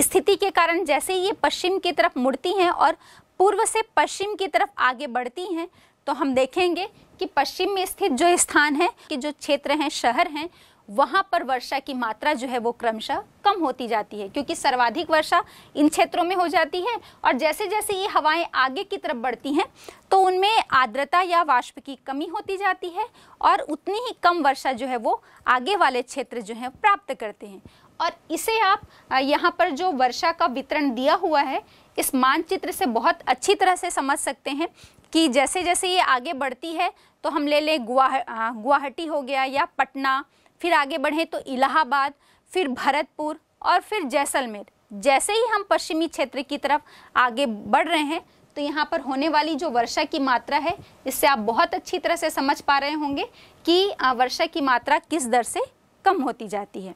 स्थिति के कारण जैसे ये पश्चिम की तरफ मुड़ती हैं और पूर्व से पश्चिम की तरफ आगे बढ़ती हैं तो हम देखेंगे कि पश्चिम में स्थित जो स्थान है कि जो क्षेत्र हैं शहर हैं वहाँ पर वर्षा की मात्रा जो है वो क्रमशः कम होती जाती है क्योंकि सर्वाधिक वर्षा इन क्षेत्रों में हो जाती है और जैसे जैसे ये हवाएं आगे की तरफ बढ़ती हैं तो उनमें आर्द्रता या वाष्प की कमी होती जाती है और उतनी ही कम वर्षा जो है वो आगे वाले क्षेत्र जो है प्राप्त करते हैं और इसे आप यहाँ पर जो वर्षा का वितरण दिया हुआ है इस मानचित्र से बहुत अच्छी तरह से समझ सकते हैं कि जैसे जैसे ये आगे बढ़ती है तो हम ले लें गुवाहाटी हो गया या पटना फिर आगे बढ़े तो इलाहाबाद फिर भरतपुर और फिर जैसलमेर जैसे ही हम पश्चिमी क्षेत्र की तरफ आगे बढ़ रहे हैं तो यहाँ पर होने वाली जो वर्षा की मात्रा है इससे आप बहुत अच्छी तरह से समझ पा रहे होंगे कि वर्षा की मात्रा किस दर से कम होती जाती है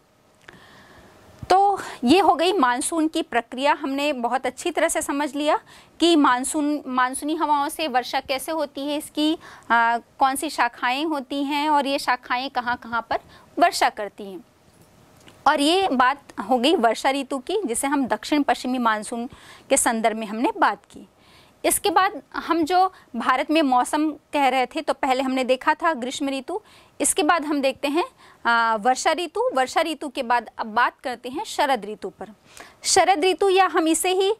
तो ये हो गई मानसून की प्रक्रिया हमने बहुत अच्छी तरह से समझ लिया कि मानसून मानसूनी हवाओं से वर्षा कैसे होती है इसकी आ, कौन सी शाखाएं होती हैं और ये शाखाएं कहाँ कहाँ पर वर्षा करती हैं और ये बात हो गई वर्षा ऋतु की जिसे हम दक्षिण पश्चिमी मानसून के संदर्भ में हमने बात की इसके बाद हम जो भारत में मौसम कह रहे थे तो पहले हमने देखा था ग्रीष्म ऋतु इसके बाद हम देखते हैं वर्षा ऋतु वर्षा ऋतु के बाद अब बात करते हैं शरद ऋतु पर शरद ऋतु या हम इसे ही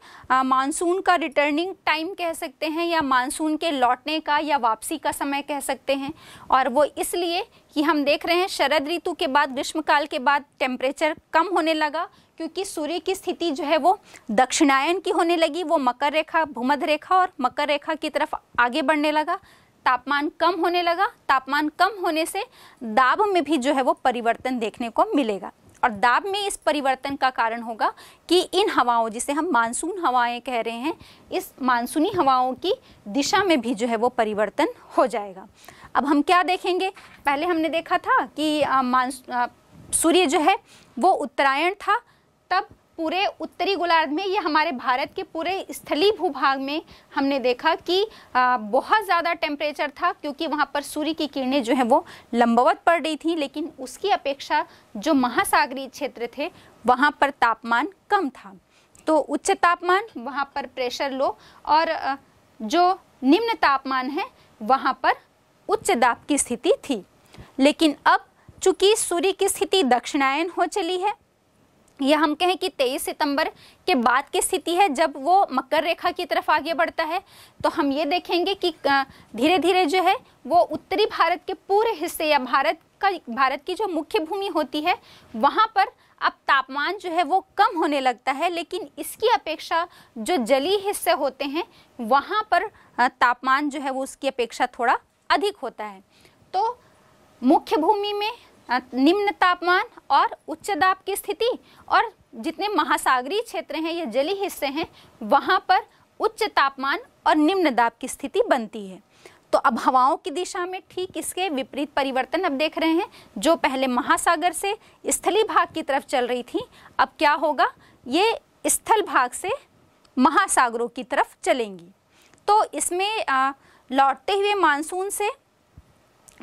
मानसून का रिटर्निंग टाइम कह सकते हैं या मानसून के लौटने का या वापसी का समय कह सकते हैं और वो इसलिए कि हम देख रहे हैं शरद ऋतु के बाद ग्रीष्मकाल के बाद टेम्परेचर कम होने लगा क्योंकि सूर्य की स्थिति जो है वो दक्षिणायन की होने लगी वो मकर रेखा भूमध्य रेखा और मकर रेखा की तरफ आगे बढ़ने लगा तापमान कम होने लगा तापमान कम होने से दाब में भी जो है वो परिवर्तन देखने को मिलेगा और दाब में इस परिवर्तन का कारण होगा कि इन हवाओं जिसे हम मानसून हवाएं कह रहे हैं इस मानसूनी हवाओं की दिशा में भी जो है वो परिवर्तन हो जाएगा अब हम क्या देखेंगे पहले हमने देखा था कि मानसू सूर्य जो है वो उत्तरायण था तब पूरे उत्तरी गोलार्ध में या हमारे भारत के पूरे स्थलीय भूभाग में हमने देखा कि बहुत ज़्यादा टेम्परेचर था क्योंकि वहाँ पर सूर्य की किरणें जो है वो लंबवत पड़ रही थी लेकिन उसकी अपेक्षा जो महासागरीय क्षेत्र थे वहाँ पर तापमान कम था तो उच्च तापमान वहाँ पर प्रेशर लो और जो निम्न तापमान है वहाँ पर उच्च दाब की स्थिति थी लेकिन अब चूंकि सूर्य की स्थिति दक्षिणायन हो चली है यह हम कहें कि 23 सितंबर के बाद की स्थिति है जब वो मकर रेखा की तरफ आगे बढ़ता है तो हम ये देखेंगे कि धीरे धीरे जो है वो उत्तरी भारत के पूरे हिस्से या भारत का भारत की जो मुख्य भूमि होती है वहाँ पर अब तापमान जो है वो कम होने लगता है लेकिन इसकी अपेक्षा जो जली हिस्से होते हैं वहाँ पर तापमान जो है वो उसकी अपेक्षा थोड़ा अधिक होता है तो मुख्य भूमि में निम्न तापमान और उच्च दाब की स्थिति और जितने महासागरीय क्षेत्र हैं या जली हिस्से हैं वहाँ पर उच्च तापमान और निम्न दाब की स्थिति बनती है तो अब हवाओं की दिशा में ठीक इसके विपरीत परिवर्तन अब देख रहे हैं जो पहले महासागर से स्थली भाग की तरफ चल रही थी अब क्या होगा ये स्थल भाग से महासागरों की तरफ चलेंगी तो इसमें लौटते हुए मानसून से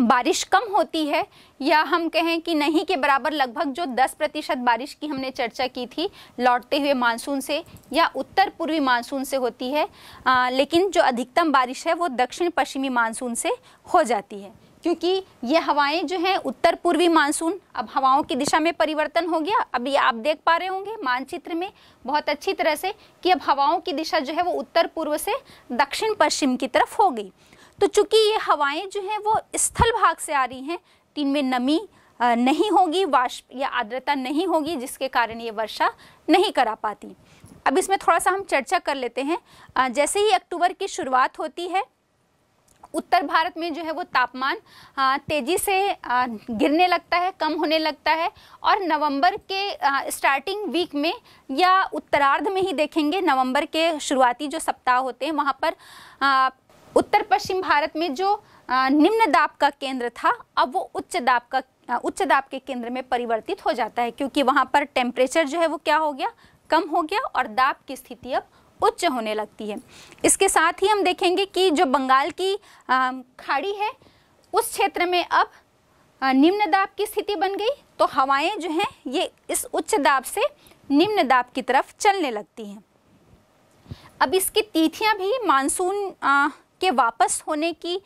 बारिश कम होती है या हम कहें कि नहीं के बराबर लगभग जो 10 प्रतिशत बारिश की हमने चर्चा की थी लौटते हुए मानसून से या उत्तर पूर्वी मानसून से होती है आ, लेकिन जो अधिकतम बारिश है वो दक्षिण पश्चिमी मानसून से हो जाती है क्योंकि ये हवाएं जो हैं उत्तर पूर्वी मानसून अब हवाओं की दिशा में परिवर्तन हो गया अब ये आप देख पा रहे होंगे मानचित्र में बहुत अच्छी तरह से कि अब हवाओं की दिशा जो है वो उत्तर पूर्व से दक्षिण पश्चिम की तरफ हो गई तो चूंकि ये हवाएं जो हैं वो स्थल भाग से आ रही हैं तो इनमें नमी नहीं होगी वाष्प या आर्द्रता नहीं होगी जिसके कारण ये वर्षा नहीं करा पाती अब इसमें थोड़ा सा हम चर्चा कर लेते हैं जैसे ही अक्टूबर की शुरुआत होती है उत्तर भारत में जो है वो तापमान तेज़ी से गिरने लगता है कम होने लगता है और नवंबर के स्टार्टिंग वीक में या उत्तरार्ध में ही देखेंगे नवंबर के शुरुआती जो सप्ताह होते हैं वहाँ पर उत्तर पश्चिम भारत में जो निम्न दाब का केंद्र था अब वो उच्च दाब का उच्च दाब के केंद्र में परिवर्तित हो जाता है क्योंकि वहाँ पर टेम्परेचर जो है वो क्या हो गया कम हो गया और दाब की स्थिति अब उच्च होने लगती है इसके साथ ही हम देखेंगे कि जो बंगाल की खाड़ी है उस क्षेत्र में अब निम्न दाब की स्थिति बन गई तो हवाएं जो हैं ये इस उच्च दाब से निम्न दाब की तरफ चलने लगती हैं अब इसकी तिथियां भी मानसून के वापस होने की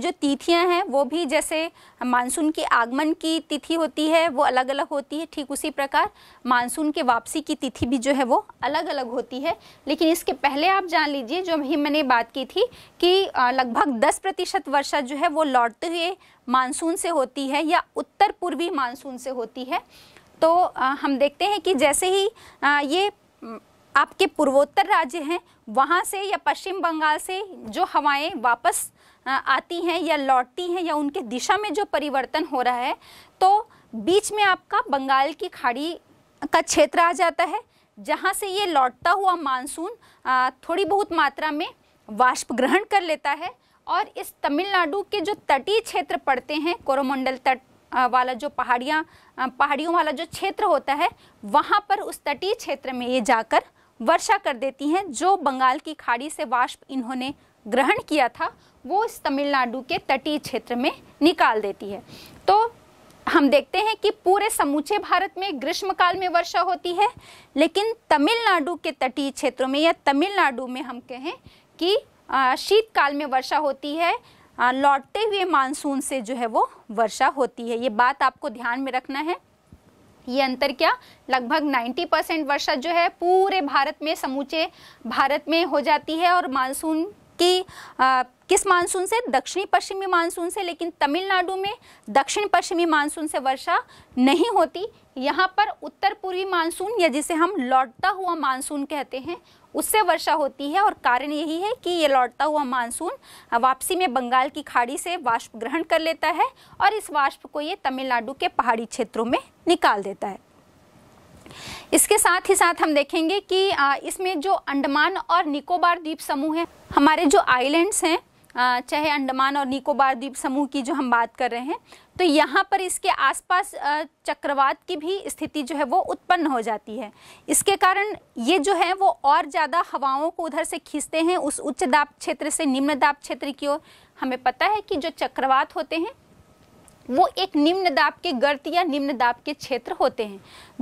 जो तिथियां हैं वो भी जैसे मानसून के आगमन की तिथि होती है वो अलग अलग होती है ठीक उसी प्रकार मानसून के वापसी की तिथि भी जो है वो अलग अलग होती है लेकिन इसके पहले आप जान लीजिए जो भी मैंने बात की थी कि लगभग 10 प्रतिशत वर्षा जो है वो लौटते हुए मानसून से होती है या उत्तर पूर्वी मानसून से होती है तो हम देखते हैं कि जैसे ही ये आपके पूर्वोत्तर राज्य हैं वहाँ से या पश्चिम बंगाल से जो हवाएं वापस आती हैं या लौटती हैं या उनके दिशा में जो परिवर्तन हो रहा है तो बीच में आपका बंगाल की खाड़ी का क्षेत्र आ जाता है जहाँ से ये लौटता हुआ मानसून थोड़ी बहुत मात्रा में वाष्प ग्रहण कर लेता है और इस तमिलनाडु के जो तटीय क्षेत्र पड़ते हैं कोरोमंडल तट वाला जो पहाड़ियाँ पहाड़ियों वाला जो क्षेत्र होता है वहाँ पर उस तटीय क्षेत्र में ये जाकर वर्षा कर देती हैं जो बंगाल की खाड़ी से वाष्प इन्होंने ग्रहण किया था वो इस तमिलनाडु के तटीय क्षेत्र में निकाल देती है तो हम देखते हैं कि पूरे समूचे भारत में ग्रीष्मकाल में वर्षा होती है लेकिन तमिलनाडु के तटीय क्षेत्रों में या तमिलनाडु में हम कहें कि शीतकाल में वर्षा होती है लौटते हुए मानसून से जो है वो वर्षा होती है ये बात आपको ध्यान में रखना है ये अंतर क्या लगभग 90 परसेंट वर्षा जो है पूरे भारत में समूचे भारत में हो जाती है और मानसून की आ, किस मानसून से दक्षिणी पश्चिमी मानसून से लेकिन तमिलनाडु में दक्षिण पश्चिमी मानसून से वर्षा नहीं होती यहाँ पर उत्तर पूर्वी मानसून या जिसे हम लौटता हुआ मानसून कहते हैं उससे वर्षा होती है और कारण यही है कि ये लौटता हुआ मानसून वापसी में बंगाल की खाड़ी से वाष्प ग्रहण कर लेता है और इस वाष्प को ये तमिलनाडु के पहाड़ी क्षेत्रों में निकाल देता है इसके साथ ही साथ हम देखेंगे कि इसमें जो अंडमान और निकोबार द्वीप समूह है हमारे जो आइलैंड्स हैं चाहे अंडमान और निकोबार द्वीप समूह की जो हम बात कर रहे हैं तो यहाँ पर इसके आसपास चक्रवात की भी स्थिति जो है वो उत्पन्न हो जाती है इसके कारण ये जो है वो और ज़्यादा हवाओं को उधर से खींचते हैं उस उच्च दाब क्षेत्र से निम्न दाब क्षेत्र की ओर हमें पता है कि जो चक्रवात होते हैं वो एक निम्न दाब के गर्त या निम्न दाब के क्षेत्र होते हैं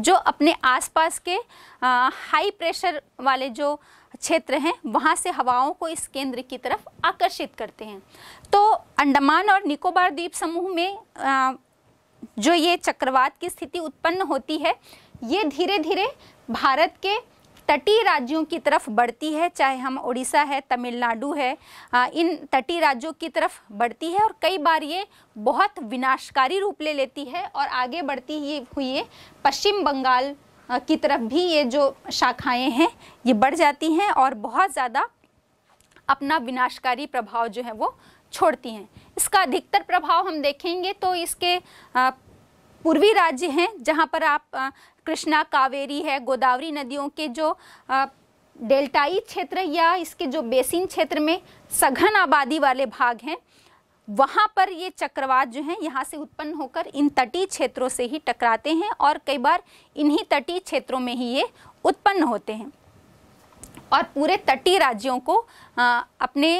जो अपने आसपास के आ, हाई प्रेशर वाले जो क्षेत्र हैं वहाँ से हवाओं को इस केंद्र की तरफ आकर्षित करते हैं तो अंडमान और निकोबार द्वीप समूह में आ, जो ये चक्रवात की स्थिति उत्पन्न होती है ये धीरे धीरे भारत के तटीय राज्यों की तरफ बढ़ती है चाहे हम उड़ीसा है तमिलनाडु है इन तटीय राज्यों की तरफ बढ़ती है और कई बार ये बहुत विनाशकारी रूप ले लेती है और आगे बढ़ती ये हुई पश्चिम बंगाल की तरफ भी ये जो शाखाएं हैं ये बढ़ जाती हैं और बहुत ज़्यादा अपना विनाशकारी प्रभाव जो है वो छोड़ती हैं इसका अधिकतर प्रभाव हम देखेंगे तो इसके पूर्वी राज्य हैं जहाँ पर आप कृष्णा कावेरी है गोदावरी नदियों के जो डेल्टाई क्षेत्र या इसके जो बेसिन क्षेत्र में सघन आबादी वाले भाग हैं वहाँ पर ये चक्रवात जो हैं यहाँ से उत्पन्न होकर इन तटीय क्षेत्रों से ही टकराते हैं और कई बार इन्हीं तटीय क्षेत्रों में ही ये उत्पन्न होते हैं और पूरे तटीय राज्यों को आ, अपने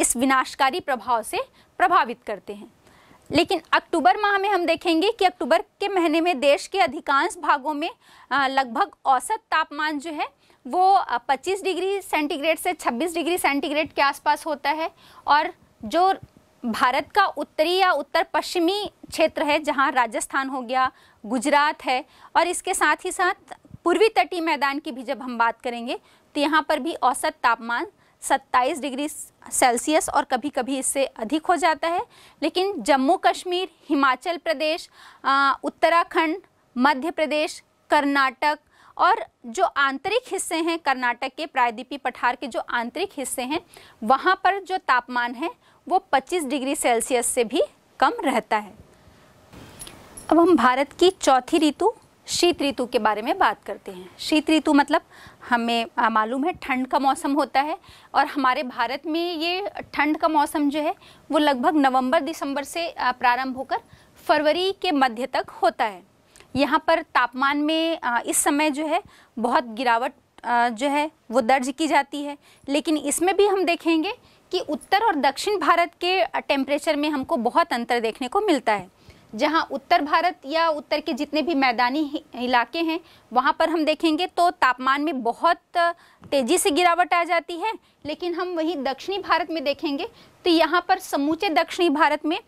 इस विनाशकारी प्रभाव से प्रभावित करते हैं लेकिन अक्टूबर माह में हम देखेंगे कि अक्टूबर के महीने में देश के अधिकांश भागों में लगभग औसत तापमान जो है वो 25 डिग्री सेंटीग्रेड से 26 डिग्री सेंटीग्रेड के आसपास होता है और जो भारत का उत्तरी या उत्तर पश्चिमी क्षेत्र है जहाँ राजस्थान हो गया गुजरात है और इसके साथ ही साथ पूर्वी तटीय मैदान की भी जब हम बात करेंगे तो यहाँ पर भी औसत तापमान 27 डिग्री सेल्सियस और कभी कभी इससे अधिक हो जाता है लेकिन जम्मू कश्मीर हिमाचल प्रदेश उत्तराखंड मध्य प्रदेश कर्नाटक और जो आंतरिक हिस्से हैं कर्नाटक के प्रायद्वीपी पठार के जो आंतरिक हिस्से हैं वहाँ पर जो तापमान है वो 25 डिग्री सेल्सियस से भी कम रहता है अब हम भारत की चौथी ऋतु शीत ऋतु के बारे में बात करते हैं शीत ऋतु मतलब हमें मालूम है ठंड का मौसम होता है और हमारे भारत में ये ठंड का मौसम जो है वो लगभग नवंबर दिसंबर से प्रारंभ होकर फरवरी के मध्य तक होता है यहाँ पर तापमान में इस समय जो है बहुत गिरावट जो है वो दर्ज की जाती है लेकिन इसमें भी हम देखेंगे कि उत्तर और दक्षिण भारत के टेम्परेचर में हमको बहुत अंतर देखने को मिलता है जहां उत्तर भारत या उत्तर के जितने भी मैदानी इलाके हैं वहां पर हम देखेंगे तो तापमान में बहुत तेज़ी से गिरावट आ जाती है लेकिन हम वहीं दक्षिणी भारत में देखेंगे तो यहाँ पर समूचे दक्षिणी भारत में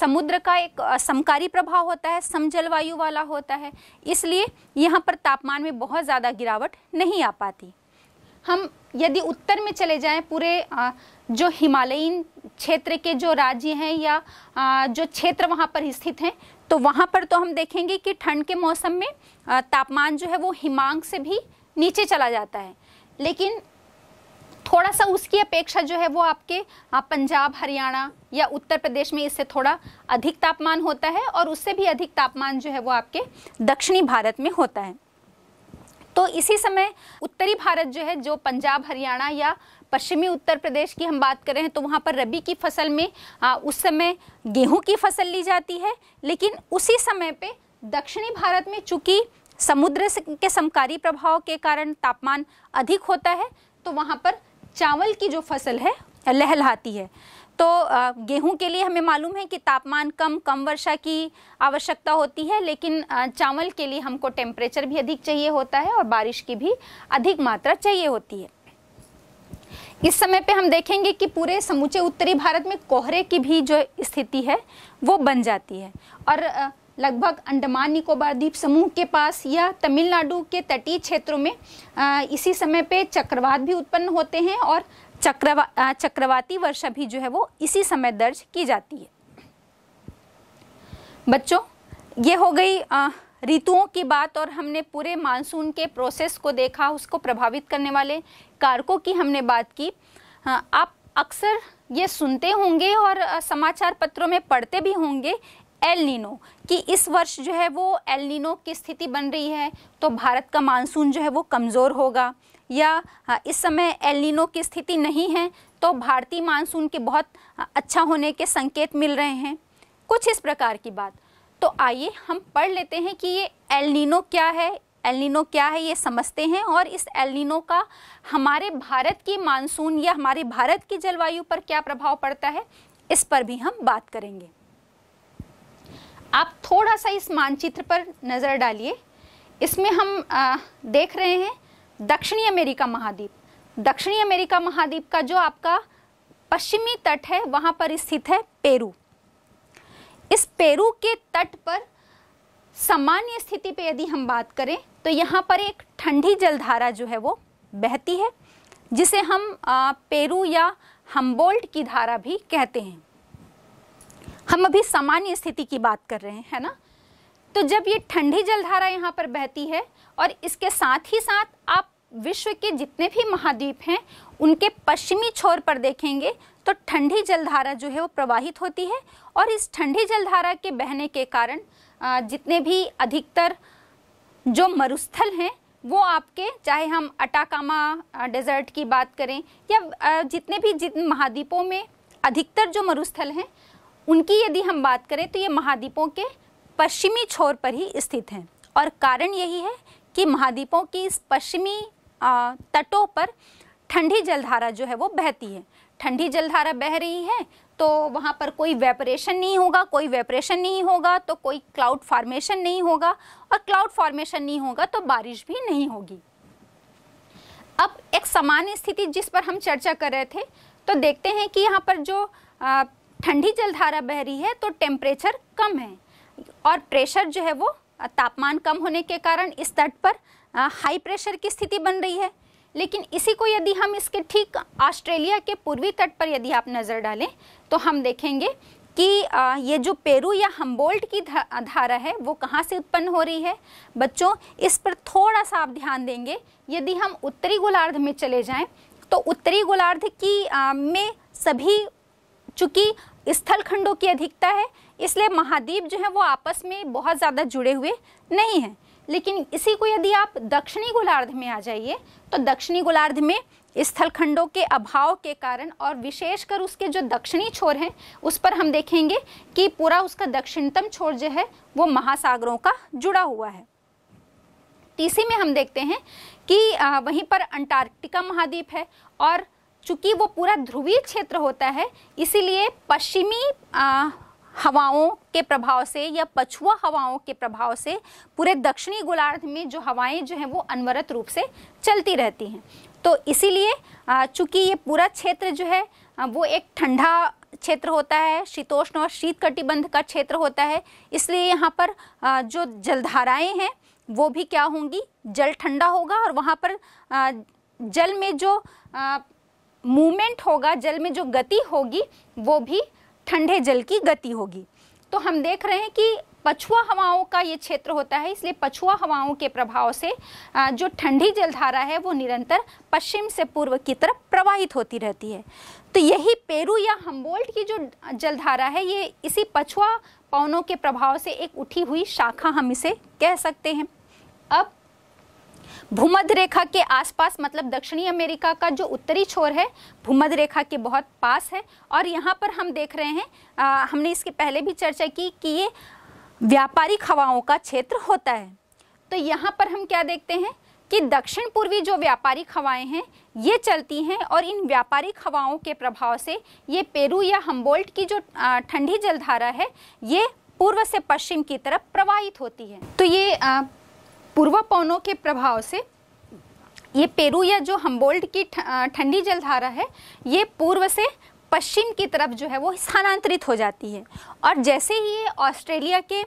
समुद्र का एक समकारी प्रभाव होता है सम जलवायु वाला होता है इसलिए यहाँ पर तापमान में बहुत ज़्यादा गिरावट नहीं आ पाती हम यदि उत्तर में चले जाएं पूरे जो हिमालयीन क्षेत्र के जो राज्य हैं या जो क्षेत्र वहाँ पर स्थित हैं तो वहाँ पर तो हम देखेंगे कि ठंड के मौसम में तापमान जो है वो हिमांक से भी नीचे चला जाता है लेकिन थोड़ा सा उसकी अपेक्षा जो है वो आपके पंजाब हरियाणा या उत्तर प्रदेश में इससे थोड़ा अधिक तापमान होता है और उससे भी अधिक तापमान जो है वो आपके दक्षिणी भारत में होता है तो इसी समय उत्तरी भारत जो है जो पंजाब हरियाणा या पश्चिमी उत्तर प्रदेश की हम बात करें तो वहाँ पर रबी की फसल में आ, उस समय गेहूँ की फसल ली जाती है लेकिन उसी समय पे दक्षिणी भारत में चूँकि समुद्र के समकारी प्रभाव के कारण तापमान अधिक होता है तो वहाँ पर चावल की जो फसल है लहलहाती है तो गेहूं के लिए हमें मालूम है कि तापमान कम कम वर्षा की आवश्यकता होती है लेकिन चावल के लिए हमको टेम्परेचर भी अधिक चाहिए होता है और बारिश की भी अधिक मात्रा चाहिए होती है इस समय पे हम देखेंगे कि पूरे समूचे उत्तरी भारत में कोहरे की भी जो स्थिति है वो बन जाती है और लगभग अंडमान निकोबार द्वीप समूह के पास या तमिलनाडु के तटीय क्षेत्रों में इसी समय पे चक्रवात भी उत्पन्न होते हैं और चक्रवा चक्रवाती वर्षा भी जो है वो इसी समय दर्ज की जाती है बच्चों ये हो गई ऋतुओं की बात और हमने पूरे मानसून के प्रोसेस को देखा उसको प्रभावित करने वाले कारकों की हमने बात की हाँ, आप अक्सर ये सुनते होंगे और समाचार पत्रों में पढ़ते भी होंगे एल नीनो कि इस वर्ष जो है वो एल नीनो की स्थिति बन रही है तो भारत का मानसून जो है वो कमज़ोर होगा या हाँ, इस समय एल नीनो की स्थिति नहीं है तो भारतीय मानसून के बहुत हाँ, अच्छा होने के संकेत मिल रहे हैं कुछ इस प्रकार की बात तो आइए हम पढ़ लेते हैं कि ये एल नीनो क्या है एलिनो क्या है ये समझते हैं और इस एलिनो का हमारे भारत की मानसून या हमारे भारत की जलवायु पर क्या प्रभाव पड़ता है इस पर भी हम बात करेंगे आप थोड़ा सा इस मानचित्र पर नज़र डालिए इसमें हम आ, देख रहे हैं दक्षिणी अमेरिका महाद्वीप दक्षिणी अमेरिका महाद्वीप का जो आपका पश्चिमी तट है वहां पर स्थित है पेरू इस पेरू के तट पर सामान्य स्थिति पे यदि हम बात करें तो यहाँ पर एक ठंडी जलधारा जो है वो बहती है जिसे हम पेरू या हम्बोल्ट की धारा भी कहते हैं हम अभी सामान्य स्थिति की बात कर रहे हैं है ना तो जब ये ठंडी जलधारा यहाँ पर बहती है और इसके साथ ही साथ आप विश्व के जितने भी महाद्वीप हैं उनके पश्चिमी छोर पर देखेंगे तो ठंडी जलधारा जो है वो प्रवाहित होती है और इस ठंडी जलधारा के बहने के कारण जितने भी अधिकतर जो मरुस्थल हैं वो आपके चाहे हम अटाकामा डेजर्ट की बात करें या जितने भी जितने महाद्वीपों में अधिकतर जो मरुस्थल हैं उनकी यदि हम बात करें तो ये महाद्वीपों के पश्चिमी छोर पर ही स्थित हैं और कारण यही है कि महाद्वीपों की इस पश्चिमी तटों पर ठंडी जलधारा जो है वो बहती है ठंडी जलधारा बह रही है तो वहाँ पर कोई वेपरेशन नहीं होगा कोई वेपरेशन नहीं होगा तो कोई क्लाउड फॉर्मेशन नहीं होगा और क्लाउड फॉर्मेशन नहीं होगा तो बारिश भी नहीं होगी अब एक सामान्य स्थिति जिस पर हम चर्चा कर रहे थे तो देखते हैं कि यहाँ पर जो ठंडी जलधारा बह रही है तो टेम्परेचर कम है और प्रेशर जो है वो तापमान कम होने के कारण इस तट पर हाई प्रेशर की स्थिति बन रही है लेकिन इसी को यदि हम इसके ठीक ऑस्ट्रेलिया के पूर्वी तट पर यदि आप नज़र डालें तो हम देखेंगे कि ये जो पेरू या हम्बोल्ट की धारा है वो कहाँ से उत्पन्न हो रही है बच्चों इस पर थोड़ा सा आप ध्यान देंगे यदि हम उत्तरी गोलार्ध में चले जाएं तो उत्तरी गोलार्ध की आ, में सभी चूँकि स्थलखंडों की अधिकता है इसलिए महाद्वीप जो है वो आपस में बहुत ज़्यादा जुड़े हुए नहीं हैं लेकिन इसी को यदि आप दक्षिणी गोलार्ध में आ जाइए तो दक्षिणी गोलार्ध में स्थलखंडों के अभाव के कारण और विशेषकर उसके जो दक्षिणी छोर हैं उस पर हम देखेंगे कि पूरा उसका दक्षिणतम छोर जो है वो महासागरों का जुड़ा हुआ है तीसरी में हम देखते हैं कि वहीं पर अंटार्कटिका महाद्वीप है और चूंकि वो पूरा ध्रुवीय क्षेत्र होता है इसीलिए पश्चिमी हवाओं के प्रभाव से या पछुआ हवाओं के प्रभाव से पूरे दक्षिणी गोलार्ध में जो हवाएं जो हैं वो अनवरत रूप से चलती रहती हैं तो इसीलिए चूंकि ये पूरा क्षेत्र जो है वो एक ठंडा क्षेत्र होता है शीतोष्ण और शीत कटिबंध का क्षेत्र होता है इसलिए यहाँ पर जो जलधाराएं हैं वो भी क्या होंगी जल ठंडा होगा और वहाँ पर जल में जो मूवमेंट होगा जल में जो गति होगी वो भी ठंडे जल की गति होगी तो हम देख रहे हैं कि पछुआ हवाओं का ये क्षेत्र होता है इसलिए पछुआ हवाओं के प्रभाव से जो ठंडी जलधारा है वो निरंतर पश्चिम से पूर्व की तरफ प्रवाहित होती रहती है तो यही पेरू या हम्बोल्ट की जो जलधारा है ये इसी पछुआ पवनों के प्रभाव से एक उठी हुई शाखा हम इसे कह सकते हैं अब भूमध्य रेखा के आसपास मतलब दक्षिणी अमेरिका का जो उत्तरी छोर है भूमध्य रेखा के बहुत पास है और यहाँ पर हम देख रहे हैं आ, हमने इसके पहले भी चर्चा की कि ये व्यापारिक हवाओं का क्षेत्र होता है तो यहाँ पर हम क्या देखते हैं कि दक्षिण पूर्वी जो व्यापारिक हवाएं हैं ये चलती हैं और इन व्यापारिक हवाओं के प्रभाव से ये पेरू या हम्बोल्ट की जो ठंडी जलधारा है ये पूर्व से पश्चिम की तरफ प्रवाहित होती है तो ये पूर्व पवनों के प्रभाव से ये पेरू या जो हम्बोल्ड की ठंडी जलधारा है ये पूर्व से पश्चिम की तरफ जो है वो स्थानांतरित हो जाती है और जैसे ही ये ऑस्ट्रेलिया के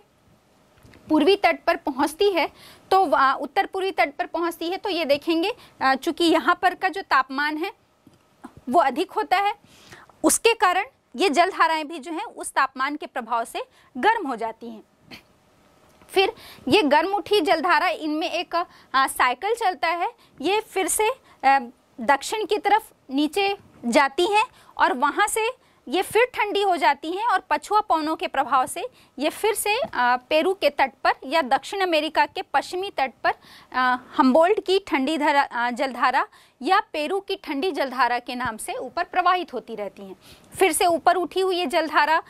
पूर्वी तट पर पहुंचती है तो उत्तर पूर्वी तट पर पहुंचती है तो ये देखेंगे चूँकि यहाँ पर का जो तापमान है वो अधिक होता है उसके कारण ये जलधाराएं भी जो हैं उस तापमान के प्रभाव से गर्म हो जाती हैं फिर ये गर्म उठी जलधारा इनमें एक साइकिल चलता है ये फिर से दक्षिण की तरफ नीचे जाती हैं और वहाँ से ये फिर ठंडी हो जाती हैं और पछुआ पवनों के प्रभाव से ये फिर से पेरू के तट पर या दक्षिण अमेरिका के पश्चिमी तट पर हम्बोल्ड की ठंडी धरा जलधारा या पेरू की ठंडी जलधारा के नाम से ऊपर प्रवाहित होती रहती हैं फिर से ऊपर उठी हुई ये जलधारा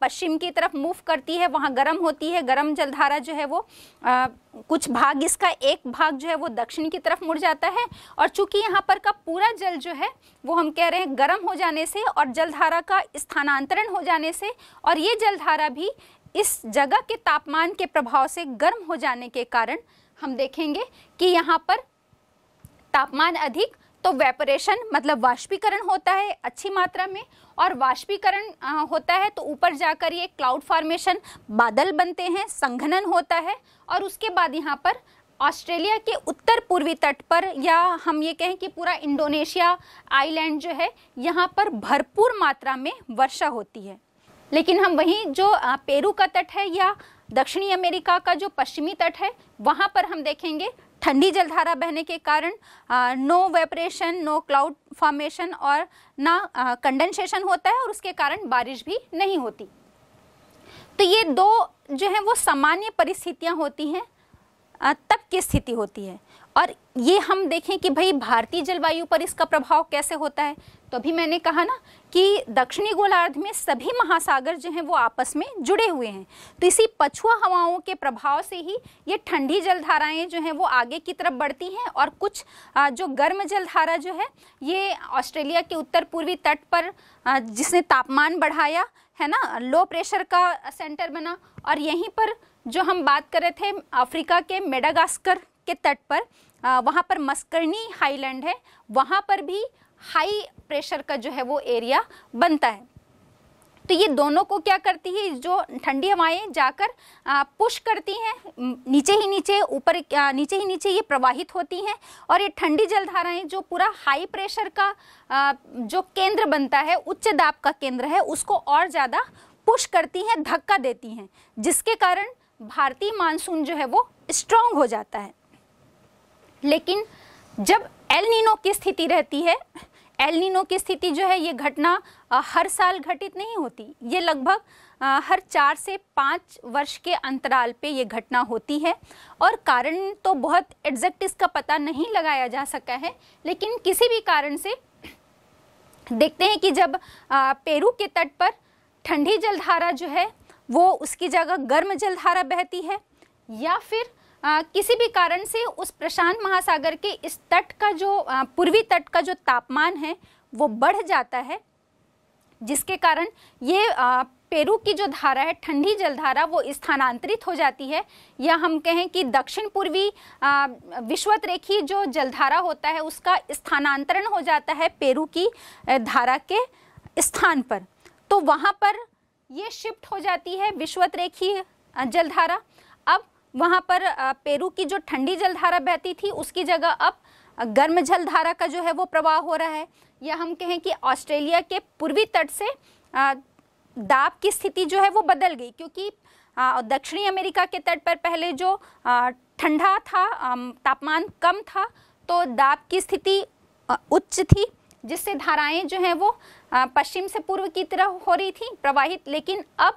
पश्चिम की तरफ मूव करती है वहाँ गर्म होती है गर्म जलधारा जो है वो आ, कुछ भाग इसका एक भाग जो है वो दक्षिण की तरफ मुड़ जाता है और चूंकि यहाँ पर का पूरा जल जो है वो हम कह रहे हैं गर्म हो जाने से और जलधारा का स्थानांतरण हो जाने से और ये जलधारा भी इस जगह के तापमान के प्रभाव से गर्म हो जाने के कारण हम देखेंगे कि यहाँ पर तापमान अधिक तो वेपरेशन मतलब वाष्पीकरण होता है अच्छी मात्रा में और वाष्पीकरण होता है तो ऊपर जाकर ये क्लाउड फॉर्मेशन बादल बनते हैं संघनन होता है और उसके बाद यहाँ पर ऑस्ट्रेलिया के उत्तर पूर्वी तट पर या हम ये कहें कि पूरा इंडोनेशिया आइलैंड जो है यहाँ पर भरपूर मात्रा में वर्षा होती है लेकिन हम वहीं जो पेरू का तट है या दक्षिणी अमेरिका का जो पश्चिमी तट है वहाँ पर हम देखेंगे ठंडी जलधारा बहने के कारण no evaporation no cloud formation और ना कंडेंसेशन होता है और उसके कारण बारिश भी नहीं होती तो ये दो जो है वो सामान्य परिस्थितियाँ होती हैं तब की स्थिति होती है और ये हम देखें कि भाई भारतीय जलवायु पर इसका प्रभाव कैसे होता है तो अभी मैंने कहा ना कि दक्षिणी गोलार्ध में सभी महासागर जो हैं वो आपस में जुड़े हुए हैं तो इसी पछुआ हवाओं के प्रभाव से ही ये ठंडी जलधाराएं जो हैं वो आगे की तरफ बढ़ती हैं और कुछ जो गर्म जलधारा जो है ये ऑस्ट्रेलिया के उत्तर पूर्वी तट पर जिसने तापमान बढ़ाया है ना लो प्रेशर का सेंटर बना और यहीं पर जो हम बात कर रहे थे अफ्रीका के मेडागास्कर के तट पर वहाँ पर मस्करनी हाईलैंड है वहाँ पर भी हाई प्रेशर का जो है वो एरिया बनता है तो ये दोनों को क्या करती है जो ठंडी हवाएं जाकर पुश करती हैं नीचे ही नीचे ऊपर नीचे ही नीचे ये प्रवाहित होती हैं और ये ठंडी जलधाराएं जो पूरा हाई प्रेशर का जो केंद्र बनता है उच्च दाब का केंद्र है उसको और ज़्यादा पुश करती हैं धक्का देती हैं जिसके कारण भारतीय मानसून जो है वो स्ट्रांग हो जाता है लेकिन जब एल नीनो की स्थिति रहती है एलिनो की स्थिति जो है ये घटना हर साल घटित नहीं होती ये लगभग हर चार से पाँच वर्ष के अंतराल पे ये घटना होती है और कारण तो बहुत एग्जैक्ट इसका पता नहीं लगाया जा सका है लेकिन किसी भी कारण से देखते हैं कि जब पेरू के तट पर ठंडी जलधारा जो है वो उसकी जगह गर्म जलधारा बहती है या फिर आ, किसी भी कारण से उस प्रशांत महासागर के इस तट का जो पूर्वी तट का जो तापमान है वो बढ़ जाता है जिसके कारण ये आ, पेरू की जो धारा है ठंडी जलधारा वो स्थानांतरित हो जाती है या हम कहें कि दक्षिण पूर्वी विश्वत रेखी जो जलधारा होता है उसका स्थानांतरण हो जाता है पेरू की धारा के स्थान पर तो वहाँ पर ये शिफ्ट हो जाती है विश्वत रेखी जलधारा वहाँ पर पेरू की जो ठंडी जलधारा बहती थी उसकी जगह अब गर्म जलधारा का जो है वो प्रवाह हो रहा है या हम कहें कि ऑस्ट्रेलिया के पूर्वी तट से दाब की स्थिति जो है वो बदल गई क्योंकि दक्षिणी अमेरिका के तट पर पहले जो ठंडा था तापमान कम था तो दाब की स्थिति उच्च थी जिससे धाराएं जो हैं वो पश्चिम से पूर्व की तरह हो रही थी प्रवाहित लेकिन अब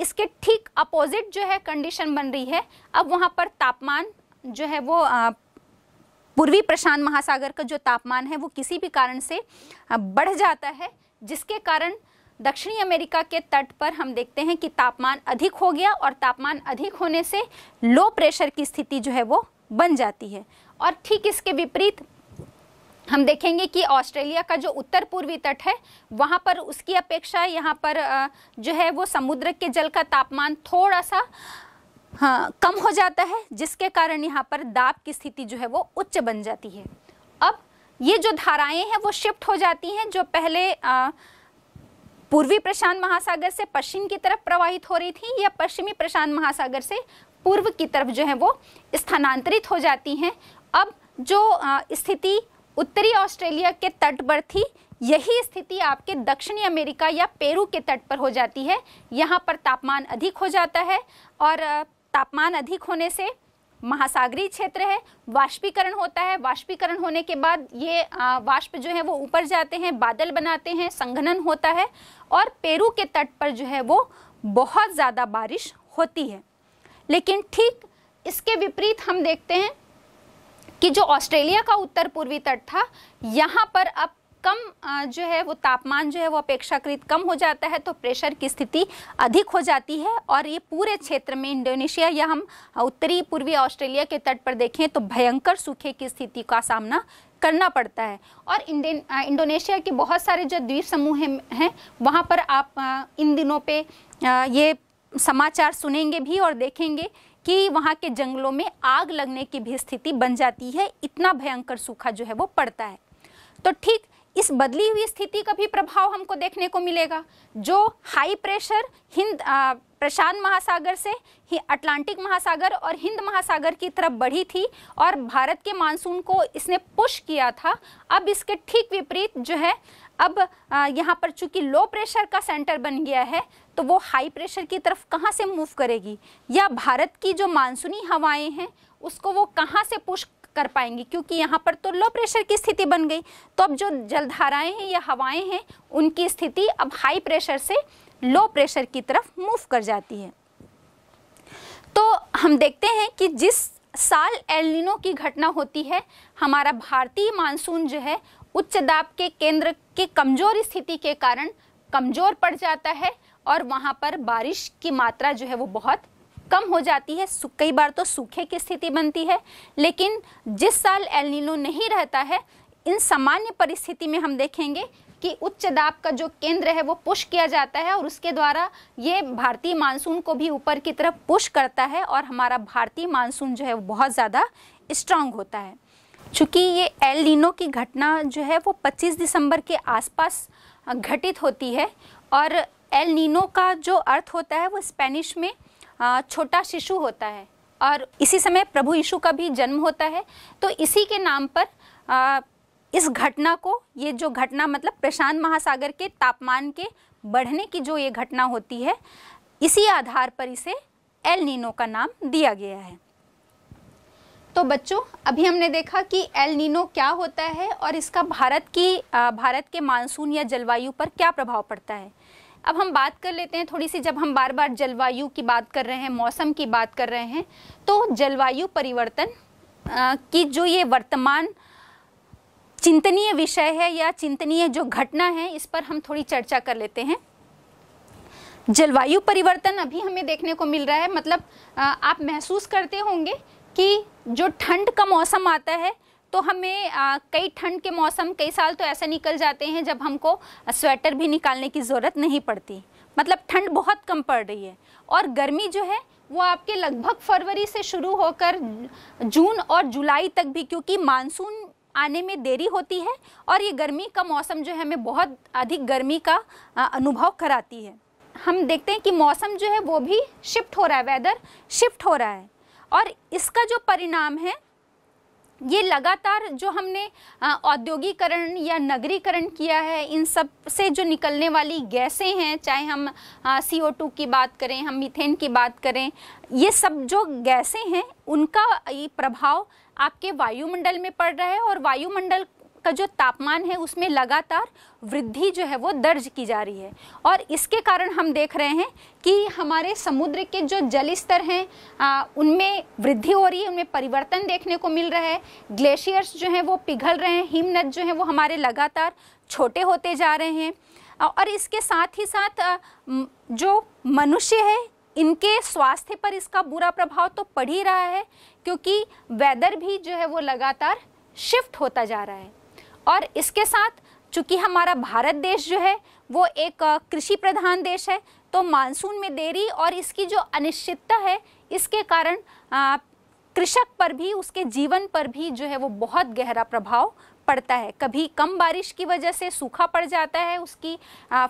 इसके ठीक अपोजिट जो है कंडीशन बन रही है अब वहाँ पर तापमान जो है वो पूर्वी प्रशांत महासागर का जो तापमान है वो किसी भी कारण से बढ़ जाता है जिसके कारण दक्षिणी अमेरिका के तट पर हम देखते हैं कि तापमान अधिक हो गया और तापमान अधिक होने से लो प्रेशर की स्थिति जो है वो बन जाती है और ठीक इसके विपरीत हम देखेंगे कि ऑस्ट्रेलिया का जो उत्तर पूर्वी तट है वहाँ पर उसकी अपेक्षा यहाँ पर जो है वो समुद्र के जल का तापमान थोड़ा सा हाँ कम हो जाता है जिसके कारण यहाँ पर दाब की स्थिति जो है वो उच्च बन जाती है अब ये जो धाराएं हैं वो शिफ्ट हो जाती हैं जो पहले आ, पूर्वी प्रशांत महासागर से पश्चिम की तरफ प्रवाहित हो रही थी या पश्चिमी प्रशांत महासागर से पूर्व की तरफ जो है वो स्थानांतरित हो जाती हैं अब जो स्थिति उत्तरी ऑस्ट्रेलिया के तट पर थी यही स्थिति आपके दक्षिणी अमेरिका या पेरू के तट पर हो जाती है यहाँ पर तापमान अधिक हो जाता है और तापमान अधिक होने से महासागरीय क्षेत्र है वाष्पीकरण होता है वाष्पीकरण होने के बाद ये वाष्प जो है वो ऊपर जाते हैं बादल बनाते हैं संघनन होता है और पेरू के तट पर जो है वो बहुत ज़्यादा बारिश होती है लेकिन ठीक इसके विपरीत हम देखते हैं कि जो ऑस्ट्रेलिया का उत्तर पूर्वी तट था यहाँ पर अब कम जो है वो तापमान जो है वो अपेक्षाकृत कम हो जाता है तो प्रेशर की स्थिति अधिक हो जाती है और ये पूरे क्षेत्र में इंडोनेशिया या हम उत्तरी पूर्वी ऑस्ट्रेलिया के तट पर देखें तो भयंकर सूखे की स्थिति का सामना करना पड़ता है और इंडोनेशिया के बहुत सारे जो द्वीप समूह हैं वहाँ पर आप इन दिनों पे ये समाचार सुनेंगे भी और देखेंगे कि वहाँ के जंगलों में आग लगने की भी स्थिति बन जाती है इतना भयंकर सूखा जो है वो पड़ता है तो ठीक इस बदली हुई स्थिति का भी प्रभाव हमको देखने को मिलेगा जो हाई प्रेशर हिंद प्रशांत महासागर से ही अटलांटिक महासागर और हिंद महासागर की तरफ बढ़ी थी और भारत के मानसून को इसने पुश किया था अब इसके ठीक विपरीत जो है अब यहाँ पर चूंकि लो प्रेशर का सेंटर बन गया है तो वो हाई प्रेशर की तरफ कहाँ से मूव करेगी या भारत की जो मानसूनी हवाएं हैं उसको वो कहाँ से पुश कर पाएंगे क्योंकि यहाँ पर तो लो प्रेशर की स्थिति बन गई तो अब जो जलधाराएं हैं या हवाएं हैं उनकी स्थिति अब हाई प्रेशर से लो प्रेशर की तरफ मूव कर जाती है तो हम देखते हैं कि जिस साल एलिनो की घटना होती है हमारा भारतीय मानसून जो है उच्च दाब के केंद्र के कमज़ोर स्थिति के कारण कमज़ोर पड़ जाता है और वहाँ पर बारिश की मात्रा जो है वो बहुत कम हो जाती है कई बार तो सूखे की स्थिति बनती है लेकिन जिस साल एलनीनो नहीं रहता है इन सामान्य परिस्थिति में हम देखेंगे कि उच्च दाब का जो केंद्र है वो पुश किया जाता है और उसके द्वारा ये भारतीय मानसून को भी ऊपर की तरफ पुश करता है और हमारा भारतीय मानसून जो है वो बहुत ज़्यादा स्ट्रांग होता है चूँकि ये एल नीनो की घटना जो है वो 25 दिसंबर के आसपास घटित होती है और एल नीनो का जो अर्थ होता है वो स्पेनिश में छोटा शिशु होता है और इसी समय प्रभु यीशु का भी जन्म होता है तो इसी के नाम पर इस घटना को ये जो घटना मतलब प्रशांत महासागर के तापमान के बढ़ने की जो ये घटना होती है इसी आधार पर इसे एल नीनो का नाम दिया गया है तो बच्चों अभी हमने देखा कि एल नीनो क्या होता है और इसका भारत की भारत के मानसून या जलवायु पर क्या प्रभाव पड़ता है अब हम बात कर लेते हैं थोड़ी सी जब हम बार बार जलवायु की बात कर रहे हैं मौसम की बात कर रहे हैं तो जलवायु परिवर्तन की जो ये वर्तमान चिंतनीय विषय है या चिंतनीय जो घटना है इस पर हम थोड़ी चर्चा कर लेते हैं जलवायु परिवर्तन अभी हमें देखने को मिल रहा है मतलब आप महसूस करते होंगे कि जो ठंड का मौसम आता है तो हमें आ, कई ठंड के मौसम कई साल तो ऐसे निकल जाते हैं जब हमको स्वेटर भी निकालने की ज़रूरत नहीं पड़ती मतलब ठंड बहुत कम पड़ रही है और गर्मी जो है वो आपके लगभग फरवरी से शुरू होकर जून और जुलाई तक भी क्योंकि मानसून आने में देरी होती है और ये गर्मी का मौसम जो है हमें बहुत अधिक गर्मी का अनुभव कराती है हम देखते हैं कि मौसम जो है वो भी शिफ्ट हो रहा है वेदर शिफ्ट हो रहा है और इसका जो परिणाम है ये लगातार जो हमने औद्योगिकरण या नगरीकरण किया है इन सब से जो निकलने वाली गैसें हैं चाहे हम सी ओ टू की बात करें हम मीथेन की बात करें ये सब जो गैसें हैं उनका ये प्रभाव आपके वायुमंडल में पड़ रहा है और वायुमंडल का जो तापमान है उसमें लगातार वृद्धि जो है वो दर्ज की जा रही है और इसके कारण हम देख रहे हैं कि हमारे समुद्र के जो जल स्तर हैं उनमें वृद्धि हो रही है उनमें परिवर्तन देखने को मिल रहा है ग्लेशियर्स जो हैं वो पिघल रहे हैं हिमनद जो हैं वो हमारे लगातार छोटे होते जा रहे हैं और इसके साथ ही साथ जो मनुष्य है इनके स्वास्थ्य पर इसका बुरा प्रभाव तो पड़ ही रहा है क्योंकि वेदर भी जो है वो लगातार शिफ्ट होता जा रहा है और इसके साथ चूँकि हमारा भारत देश जो है वो एक कृषि प्रधान देश है तो मानसून में देरी और इसकी जो अनिश्चितता है इसके कारण कृषक पर भी उसके जीवन पर भी जो है वो बहुत गहरा प्रभाव पड़ता है कभी कम बारिश की वजह से सूखा पड़ जाता है उसकी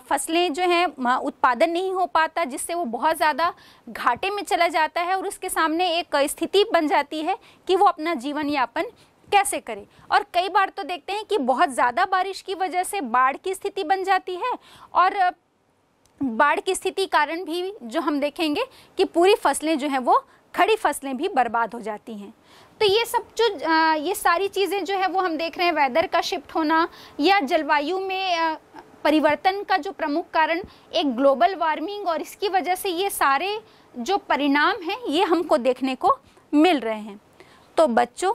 फसलें जो हैं उत्पादन नहीं हो पाता जिससे वो बहुत ज़्यादा घाटे में चला जाता है और उसके सामने एक स्थिति बन जाती है कि वो अपना जीवन यापन कैसे करें और कई बार तो देखते हैं कि बहुत ज़्यादा बारिश की वजह से बाढ़ की स्थिति बन जाती है और बाढ़ की स्थिति कारण भी जो हम देखेंगे कि पूरी फसलें जो हैं वो खड़ी फसलें भी बर्बाद हो जाती हैं तो ये सब जो ये सारी चीज़ें जो है वो हम देख रहे हैं वेदर का शिफ्ट होना या जलवायु में परिवर्तन का जो प्रमुख कारण एक ग्लोबल वार्मिंग और इसकी वजह से ये सारे जो परिणाम हैं ये हमको देखने को मिल रहे हैं तो बच्चों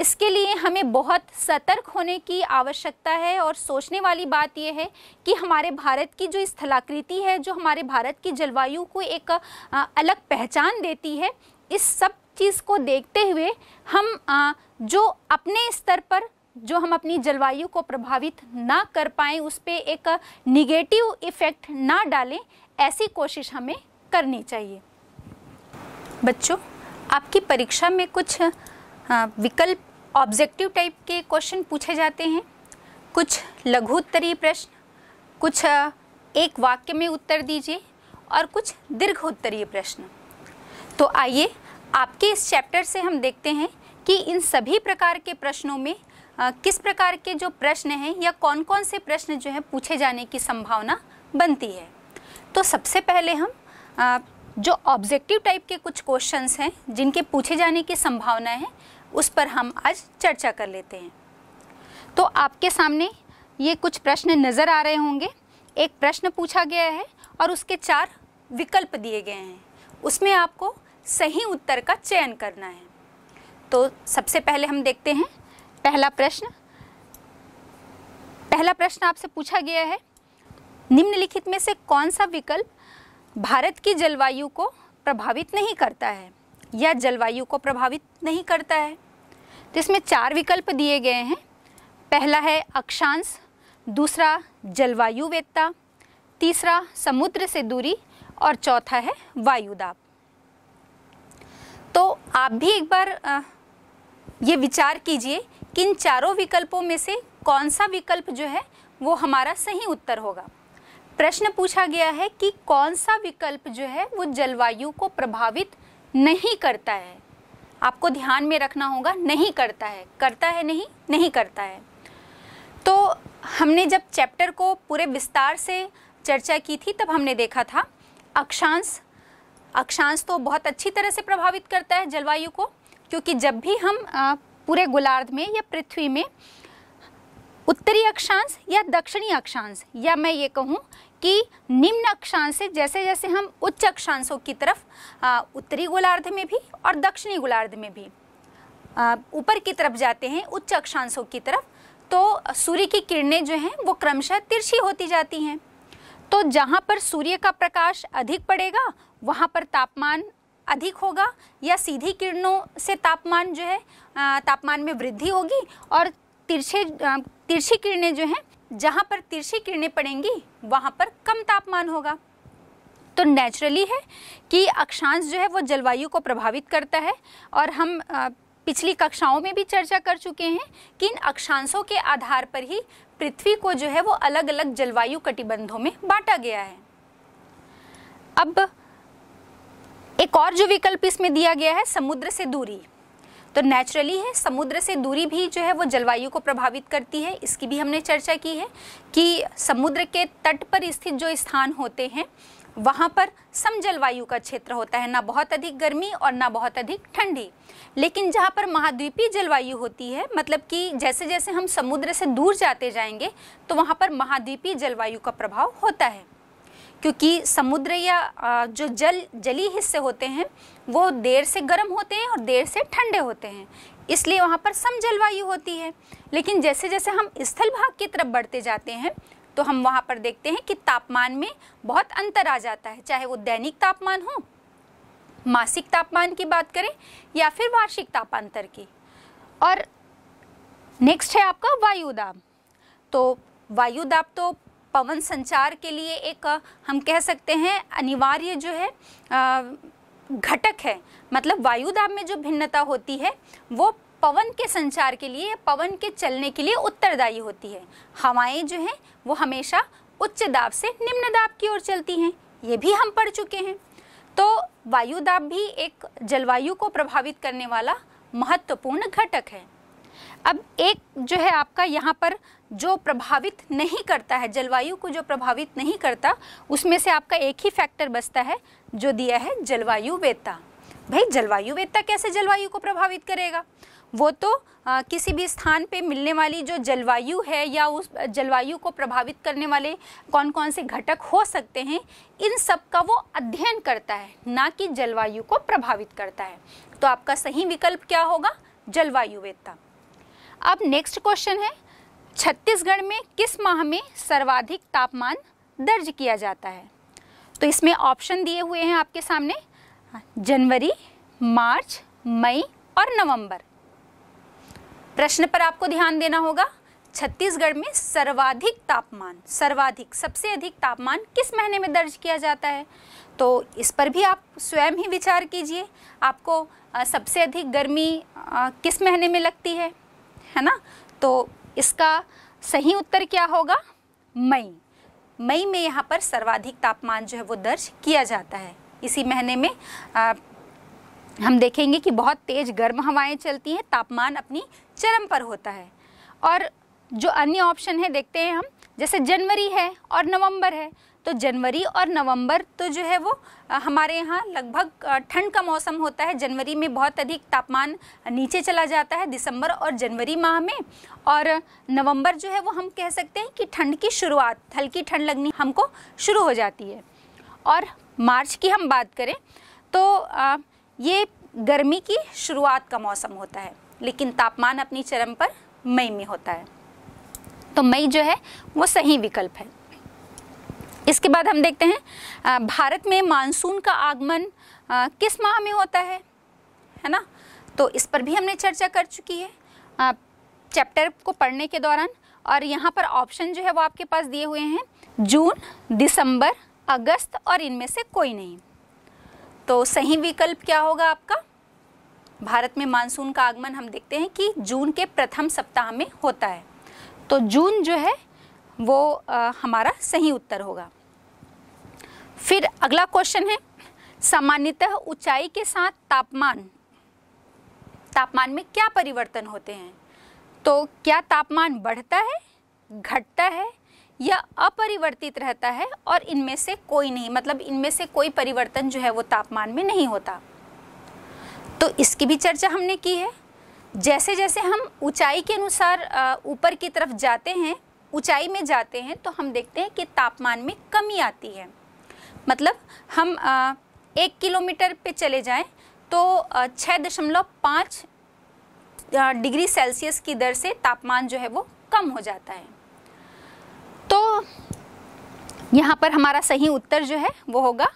इसके लिए हमें बहुत सतर्क होने की आवश्यकता है और सोचने वाली बात यह है कि हमारे भारत की जो स्थलाकृति है जो हमारे भारत की जलवायु को एक अलग पहचान देती है इस सब चीज़ को देखते हुए हम जो अपने स्तर पर जो हम अपनी जलवायु को प्रभावित ना कर पाएँ उस पर एक निगेटिव इफ़ेक्ट ना डालें ऐसी कोशिश हमें करनी चाहिए बच्चों आपकी परीक्षा में कुछ हाँ, विकल्प ऑब्जेक्टिव टाइप के क्वेश्चन पूछे जाते हैं कुछ लघु उत्तरीय प्रश्न कुछ एक वाक्य में उत्तर दीजिए और कुछ दीर्घ उत्तरीय प्रश्न तो आइए आपके इस चैप्टर से हम देखते हैं कि इन सभी प्रकार के प्रश्नों में आ, किस प्रकार के जो प्रश्न हैं या कौन कौन से प्रश्न जो है पूछे जाने की संभावना बनती है तो सबसे पहले हम आ, जो ऑब्जेक्टिव टाइप के कुछ क्वेश्चंस हैं जिनके पूछे जाने की संभावना है उस पर हम आज चर्चा कर लेते हैं तो आपके सामने ये कुछ प्रश्न नज़र आ रहे होंगे एक प्रश्न पूछा गया है और उसके चार विकल्प दिए गए हैं उसमें आपको सही उत्तर का चयन करना है तो सबसे पहले हम देखते हैं पहला प्रश्न पहला प्रश्न आपसे पूछा गया है निम्नलिखित में से कौन सा विकल्प भारत की जलवायु को प्रभावित नहीं करता है या जलवायु को प्रभावित नहीं करता है तो इसमें चार विकल्प दिए गए हैं पहला है अक्षांश दूसरा जलवायु वेत्ता तीसरा समुद्र से दूरी और चौथा है वायुदाब तो आप भी एक बार ये विचार कीजिए कि इन चारों विकल्पों में से कौन सा विकल्प जो है वो हमारा सही उत्तर होगा प्रश्न पूछा गया है कि कौन सा विकल्प जो है वो जलवायु को प्रभावित नहीं करता है आपको ध्यान में रखना होगा नहीं करता है करता है नहीं नहीं करता है तो हमने जब चैप्टर को पूरे विस्तार से चर्चा की थी तब हमने देखा था अक्षांश अक्षांश तो बहुत अच्छी तरह से प्रभावित करता है जलवायु को क्योंकि जब भी हम पूरे गोलार्ध में या पृथ्वी में उत्तरी अक्षांश या दक्षिणी अक्षांश या मैं ये कहूँ कि निम्न अक्षांश से जैसे जैसे हम उच्च अक्षांशों की तरफ उत्तरी गोलार्ध में भी और दक्षिणी गोलार्ध में भी ऊपर की तरफ जाते हैं उच्च अक्षांशों की तरफ तो सूर्य की किरणें जो हैं वो क्रमशः तिरछी होती जाती हैं तो जहाँ पर सूर्य का प्रकाश अधिक पड़ेगा वहाँ पर तापमान अधिक होगा या सीधी किरणों से तापमान जो है तापमान में वृद्धि होगी और तिरछे तिरछी किरणें जो हैं जहाँ पर तिरछी किरणें पड़ेंगी वहाँ पर कम तापमान होगा तो नेचुरली है कि अक्षांश जो है वो जलवायु को प्रभावित करता है और हम पिछली कक्षाओं में भी चर्चा कर चुके हैं कि इन अक्षांशों के आधार पर ही पृथ्वी को जो है वो अलग अलग जलवायु कटिबंधों में बांटा गया है अब एक और जो विकल्प इसमें दिया गया है समुद्र से दूरी तो नेचुरली है समुद्र से दूरी भी जो है वो जलवायु को प्रभावित करती है इसकी भी हमने चर्चा की है कि समुद्र के तट पर स्थित जो स्थान होते हैं वहाँ पर सम जलवायु का क्षेत्र होता है ना बहुत अधिक गर्मी और ना बहुत अधिक ठंडी लेकिन जहाँ पर महाद्वीपीय जलवायु होती है मतलब कि जैसे जैसे हम समुद्र से दूर जाते जाएंगे तो वहाँ पर महाद्वीपीय जलवायु का प्रभाव होता है क्योंकि समुद्र या जो जल जली हिस्से होते हैं वो देर से गर्म होते हैं और देर से ठंडे होते हैं इसलिए वहाँ पर सम जलवायु होती है लेकिन जैसे जैसे हम स्थल भाग की तरफ बढ़ते जाते हैं तो हम वहाँ पर देखते हैं कि तापमान में बहुत अंतर आ जाता है चाहे वो दैनिक तापमान हो मासिक तापमान की बात करें या फिर वार्षिक तापांतर की और नेक्स्ट है आपका वायुदाब तो वायुदाब तो पवन संचार के लिए एक हम कह सकते हैं अनिवार्य जो है घटक है मतलब वायुदाब में जो भिन्नता होती है वो पवन के संचार के लिए पवन के चलने के लिए उत्तरदायी होती है हवाएं जो हैं वो हमेशा उच्च दाब से निम्न दाब की ओर चलती हैं ये भी हम पढ़ चुके हैं तो वायु दाब भी एक जलवायु को प्रभावित करने वाला महत्वपूर्ण घटक है अब एक जो है आपका यहाँ पर जो प्रभावित नहीं करता है जलवायु को जो प्रभावित नहीं करता उसमें से आपका एक ही फैक्टर बचता है जो दिया है जलवायु वेता भाई जलवायु वेत्ता कैसे जलवायु को प्रभावित करेगा वो तो आ, किसी भी स्थान पे मिलने वाली जो जलवायु है या उस जलवायु को प्रभावित करने वाले कौन कौन से घटक हो सकते हैं इन सब का वो अध्ययन करता है ना कि जलवायु को प्रभावित करता है तो आपका सही विकल्प क्या होगा जलवायु वेत्ता अब नेक्स्ट क्वेश्चन है छत्तीसगढ़ में किस माह में सर्वाधिक तापमान दर्ज किया जाता है तो इसमें ऑप्शन दिए हुए हैं आपके सामने जनवरी मार्च मई और नवंबर प्रश्न पर आपको ध्यान देना होगा छत्तीसगढ़ में सर्वाधिक तापमान सर्वाधिक सबसे अधिक तापमान किस महीने में दर्ज किया जाता है तो इस पर भी आप स्वयं ही विचार कीजिए आपको सबसे अधिक गर्मी किस महीने में लगती है है ना तो इसका सही उत्तर क्या होगा मई मई में यहाँ पर सर्वाधिक तापमान जो है वो दर्ज किया जाता है इसी महीने में आ, हम देखेंगे कि बहुत तेज़ गर्म हवाएं चलती हैं तापमान अपनी चरम पर होता है और जो अन्य ऑप्शन है देखते हैं हम जैसे जनवरी है और नवंबर है तो जनवरी और नवंबर तो जो है वो हमारे यहाँ लगभग ठंड का मौसम होता है जनवरी में बहुत अधिक तापमान नीचे चला जाता है दिसंबर और जनवरी माह में और नवंबर जो है वो हम कह सकते हैं कि ठंड की शुरुआत हल्की ठंड लगनी हमको शुरू हो जाती है और मार्च की हम बात करें तो ये गर्मी की शुरुआत का मौसम होता है लेकिन तापमान अपनी चरम पर मई में होता है तो मई जो है वो सही विकल्प है इसके बाद हम देखते हैं भारत में मानसून का आगमन किस माह में होता है है ना तो इस पर भी हमने चर्चा कर चुकी है चैप्टर को पढ़ने के दौरान और यहाँ पर ऑप्शन जो है वो आपके पास दिए हुए हैं जून दिसंबर अगस्त और इनमें से कोई नहीं तो सही विकल्प क्या होगा आपका भारत में मानसून का आगमन हम देखते हैं कि जून के प्रथम सप्ताह में होता है तो जून जो है वो आ, हमारा सही उत्तर होगा फिर अगला क्वेश्चन है सामान्यतः ऊंचाई के साथ तापमान तापमान में क्या परिवर्तन होते हैं तो क्या तापमान बढ़ता है घटता है या अपरिवर्तित रहता है और इनमें से कोई नहीं मतलब इनमें से कोई परिवर्तन जो है वो तापमान में नहीं होता तो इसकी भी चर्चा हमने की है जैसे जैसे हम ऊंचाई के अनुसार ऊपर की तरफ जाते हैं ऊंचाई में जाते हैं तो हम देखते हैं कि तापमान में कमी आती है मतलब हम आ, एक किलोमीटर पे चले जाएं तो छः दशमलव पाँच डिग्री सेल्सियस की दर से तापमान जो है वो कम हो जाता है तो यहाँ पर हमारा सही उत्तर जो है वो होगा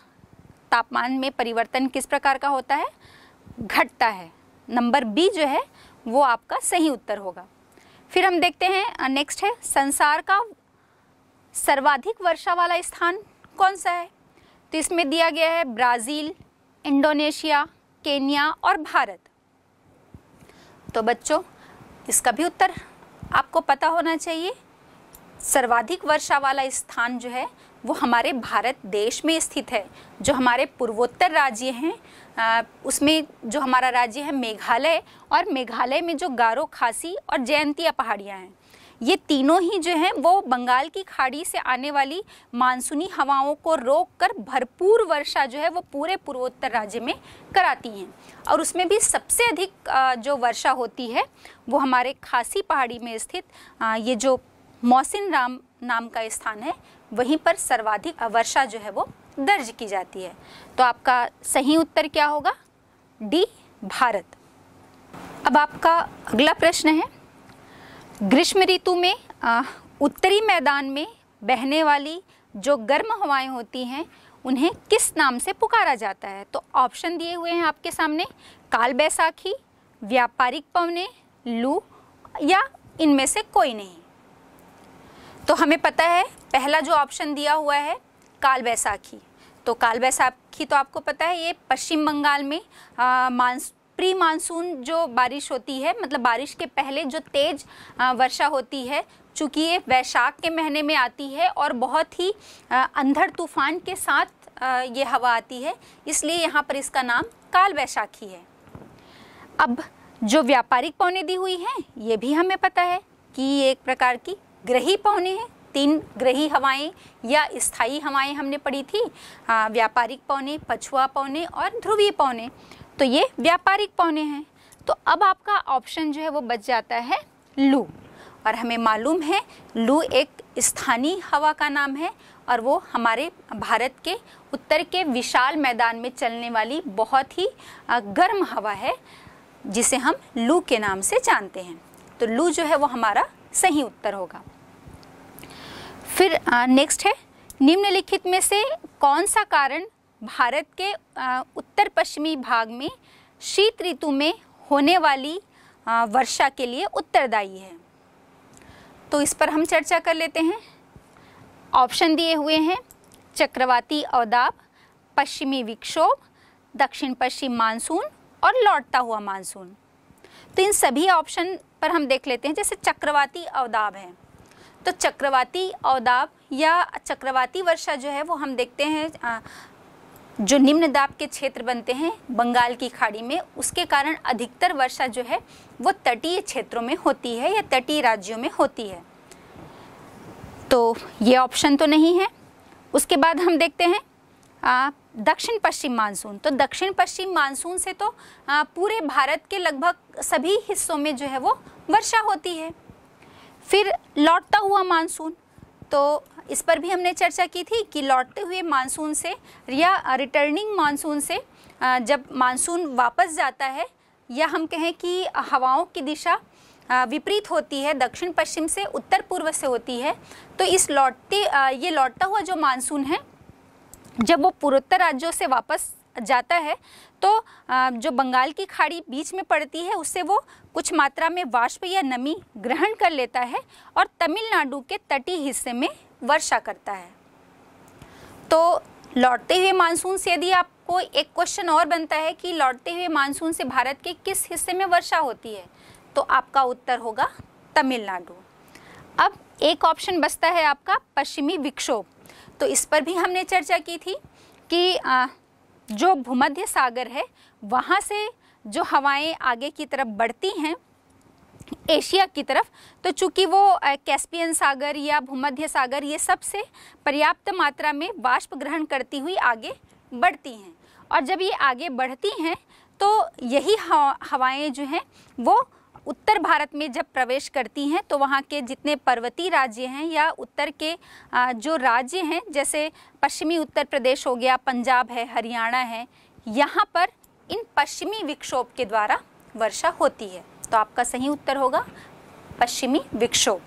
तापमान में परिवर्तन किस प्रकार का होता है घटता है नंबर बी जो है वो आपका सही उत्तर होगा फिर हम देखते हैं नेक्स्ट है संसार का सर्वाधिक वर्षा वाला स्थान कौन सा है तो इसमें दिया गया है ब्राज़ील इंडोनेशिया केन्या और भारत तो बच्चों इसका भी उत्तर आपको पता होना चाहिए सर्वाधिक वर्षा वाला स्थान जो है वो हमारे भारत देश में स्थित है जो हमारे पूर्वोत्तर राज्य हैं उसमें जो हमारा राज्य है मेघालय और मेघालय में जो गारो खासी और जयंतिया पहाड़ियाँ हैं ये तीनों ही जो हैं वो बंगाल की खाड़ी से आने वाली मानसूनी हवाओं को रोक कर भरपूर वर्षा जो है वो पूरे पूर्वोत्तर राज्य में कराती हैं और उसमें भी सबसे अधिक जो वर्षा होती है वो हमारे खासी पहाड़ी में स्थित ये जो मौसिन राम नाम का स्थान है वहीं पर सर्वाधिक वर्षा जो है वो दर्ज की जाती है तो आपका सही उत्तर क्या होगा डी भारत अब आपका अगला प्रश्न है ग्रीष्म ऋतु में आ, उत्तरी मैदान में बहने वाली जो गर्म हवाएं होती हैं उन्हें किस नाम से पुकारा जाता है तो ऑप्शन दिए हुए हैं आपके सामने काल बैसाखी व्यापारिक पवने लू या इनमें से कोई नहीं तो हमें पता है पहला जो ऑप्शन दिया हुआ है काल बैसाखी तो काल साहब की तो आपको पता है ये पश्चिम बंगाल में मानस प्री मानसून जो बारिश होती है मतलब बारिश के पहले जो तेज़ वर्षा होती है चूँकि ये वैशाख के महीने में आती है और बहुत ही अंधड़ तूफान के साथ ये हवा आती है इसलिए यहाँ पर इसका नाम काल वैशाखी है अब जो व्यापारिक पौने दी हुई हैं ये भी हमें पता है कि ये एक प्रकार की ग्रही पौने हैं तीन ग्रही हवाएं या स्थायी हवाएं हमने पढ़ी थी आ, व्यापारिक पौने पछुआ पौने और ध्रुवीय पौने तो ये व्यापारिक पौने हैं तो अब आपका ऑप्शन जो है वो बच जाता है लू और हमें मालूम है लू एक स्थानीय हवा का नाम है और वो हमारे भारत के उत्तर के विशाल मैदान में चलने वाली बहुत ही गर्म हवा है जिसे हम लू के नाम से जानते हैं तो लू जो है वो हमारा सही उत्तर होगा फिर नेक्स्ट है निम्नलिखित में से कौन सा कारण भारत के उत्तर पश्चिमी भाग में शीत ऋतु में होने वाली वर्षा के लिए उत्तरदायी है तो इस पर हम चर्चा कर लेते हैं ऑप्शन दिए हुए हैं चक्रवाती अवदाब पश्चिमी विक्षोभ दक्षिण पश्चिम मानसून और लौटता हुआ मानसून तो इन सभी ऑप्शन पर हम देख लेते हैं जैसे चक्रवाती अवदाब है तो चक्रवाती अवदाब या चक्रवाती वर्षा जो है वो हम देखते हैं जो निम्न दाब के क्षेत्र बनते हैं बंगाल की खाड़ी में उसके कारण अधिकतर वर्षा जो है वो तटीय क्षेत्रों में होती है या तटीय राज्यों में होती है तो ये ऑप्शन तो नहीं है उसके बाद हम देखते हैं आ, दक्षिण पश्चिम मानसून तो दक्षिण पश्चिम मानसून से तो आ, पूरे भारत के लगभग सभी हिस्सों में जो है वो वर्षा होती है फिर लौटता हुआ मानसून तो इस पर भी हमने चर्चा की थी कि लौटते हुए मानसून से या रिटर्निंग मानसून से जब मानसून वापस जाता है या हम कहें कि हवाओं की दिशा विपरीत होती है दक्षिण पश्चिम से उत्तर पूर्व से होती है तो इस लौटते ये लौटता हुआ जो मानसून है जब वो पूर्वोत्तर राज्यों से वापस जाता है तो जो बंगाल की खाड़ी बीच में पड़ती है उससे वो कुछ मात्रा में वाष्प या नमी ग्रहण कर लेता है और तमिलनाडु के तटीय हिस्से में वर्षा करता है तो लौटते हुए मानसून से यदि आपको एक क्वेश्चन और बनता है कि लौटते हुए मानसून से भारत के किस हिस्से में वर्षा होती है तो आपका उत्तर होगा तमिलनाडु अब एक ऑप्शन बचता है आपका पश्चिमी विक्षोभ तो इस पर भी हमने चर्चा की थी कि जो भूमध्य सागर है वहाँ से जो हवाएं आगे की तरफ बढ़ती हैं एशिया की तरफ तो चूंकि वो कैस्पियन सागर या भूमध्य सागर ये सबसे पर्याप्त मात्रा में वाष्प ग्रहण करती हुई आगे बढ़ती हैं और जब ये आगे बढ़ती हैं तो यही हवाएं जो हैं वो उत्तर भारत में जब प्रवेश करती हैं तो वहाँ के जितने पर्वतीय राज्य हैं या उत्तर के जो राज्य हैं जैसे पश्चिमी उत्तर प्रदेश हो गया पंजाब है हरियाणा है यहाँ पर इन पश्चिमी विक्षोभ के द्वारा वर्षा होती है तो आपका सही उत्तर होगा पश्चिमी विक्षोभ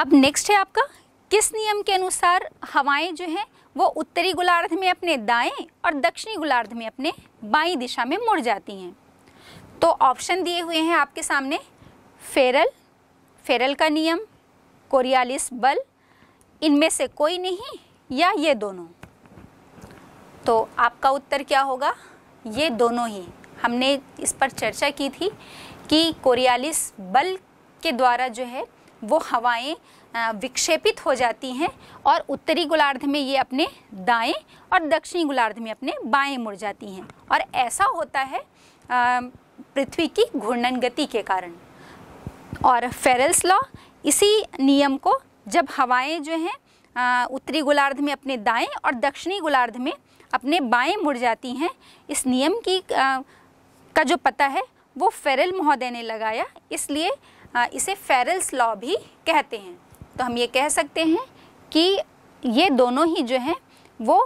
अब नेक्स्ट है आपका किस नियम के अनुसार हवाएं जो हैं वो उत्तरी गोलार्ध में अपने दाएं और दक्षिणी गोलार्ध में अपने बाई दिशा में मुड़ जाती हैं तो ऑप्शन दिए हुए हैं आपके सामने फेरल फेरल का नियम कोरियालिस बल इनमें से कोई नहीं या ये दोनों तो आपका उत्तर क्या होगा ये दोनों ही हमने इस पर चर्चा की थी कि कोरियालिस बल के द्वारा जो है वो हवाएं विक्षेपित हो जाती हैं और उत्तरी गोलार्ध में ये अपने दाएं और दक्षिणी गोलार्ध में अपने बाएं मुड़ जाती हैं और ऐसा होता है आ, पृथ्वी की घूर्णन गति के कारण और फेरल्स लॉ इसी नियम को जब हवाएं जो हैं उत्तरी गोलार्ध में अपने दाएं और दक्षिणी गोलार्ध में अपने बाएं मुड़ जाती हैं इस नियम की आ, का जो पता है वो फेरल महोदय ने लगाया इसलिए आ, इसे फेरल्स लॉ भी कहते हैं तो हम ये कह सकते हैं कि ये दोनों ही जो हैं वो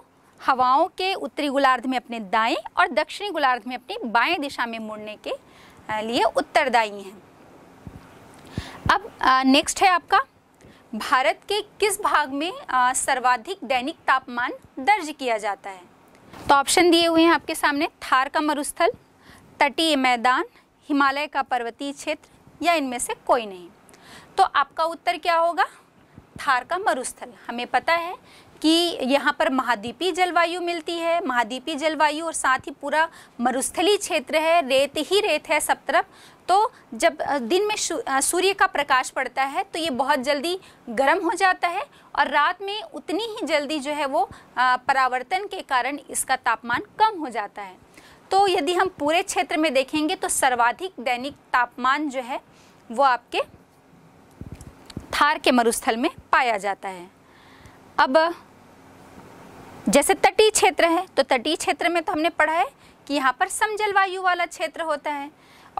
हवाओं के उत्तरी गोलार्ध में अपने दाएं और दक्षिणी गोलार्ध में अपनी बाएं दिशा में मुड़ने के लिए उत्तरदायी हैं अब नेक्स्ट है आपका भारत के किस भाग में आ, सर्वाधिक दैनिक तापमान दर्ज किया जाता है तो ऑप्शन दिए हुए हैं आपके सामने थार का मरुस्थल तटीय मैदान हिमालय का पर्वतीय क्षेत्र या इनमें से कोई नहीं तो आपका उत्तर क्या होगा थार का मरुस्थल हमें पता है कि यहाँ पर महाद्वीपीय जलवायु मिलती है महाद्वीपीय जलवायु और साथ ही पूरा मरुस्थली क्षेत्र है रेत ही रेत है सब तरफ तो जब दिन में सूर्य का प्रकाश पड़ता है तो ये बहुत जल्दी गर्म हो जाता है और रात में उतनी ही जल्दी जो है वो परावर्तन के कारण इसका तापमान कम हो जाता है तो यदि हम पूरे क्षेत्र में देखेंगे तो सर्वाधिक दैनिक तापमान जो है वो आपके थार के मरुस्थल में पाया जाता है अब जैसे तटीय क्षेत्र है तो तटीय क्षेत्र में तो हमने पढ़ा है कि यहाँ पर सम जलवायु वाला क्षेत्र होता है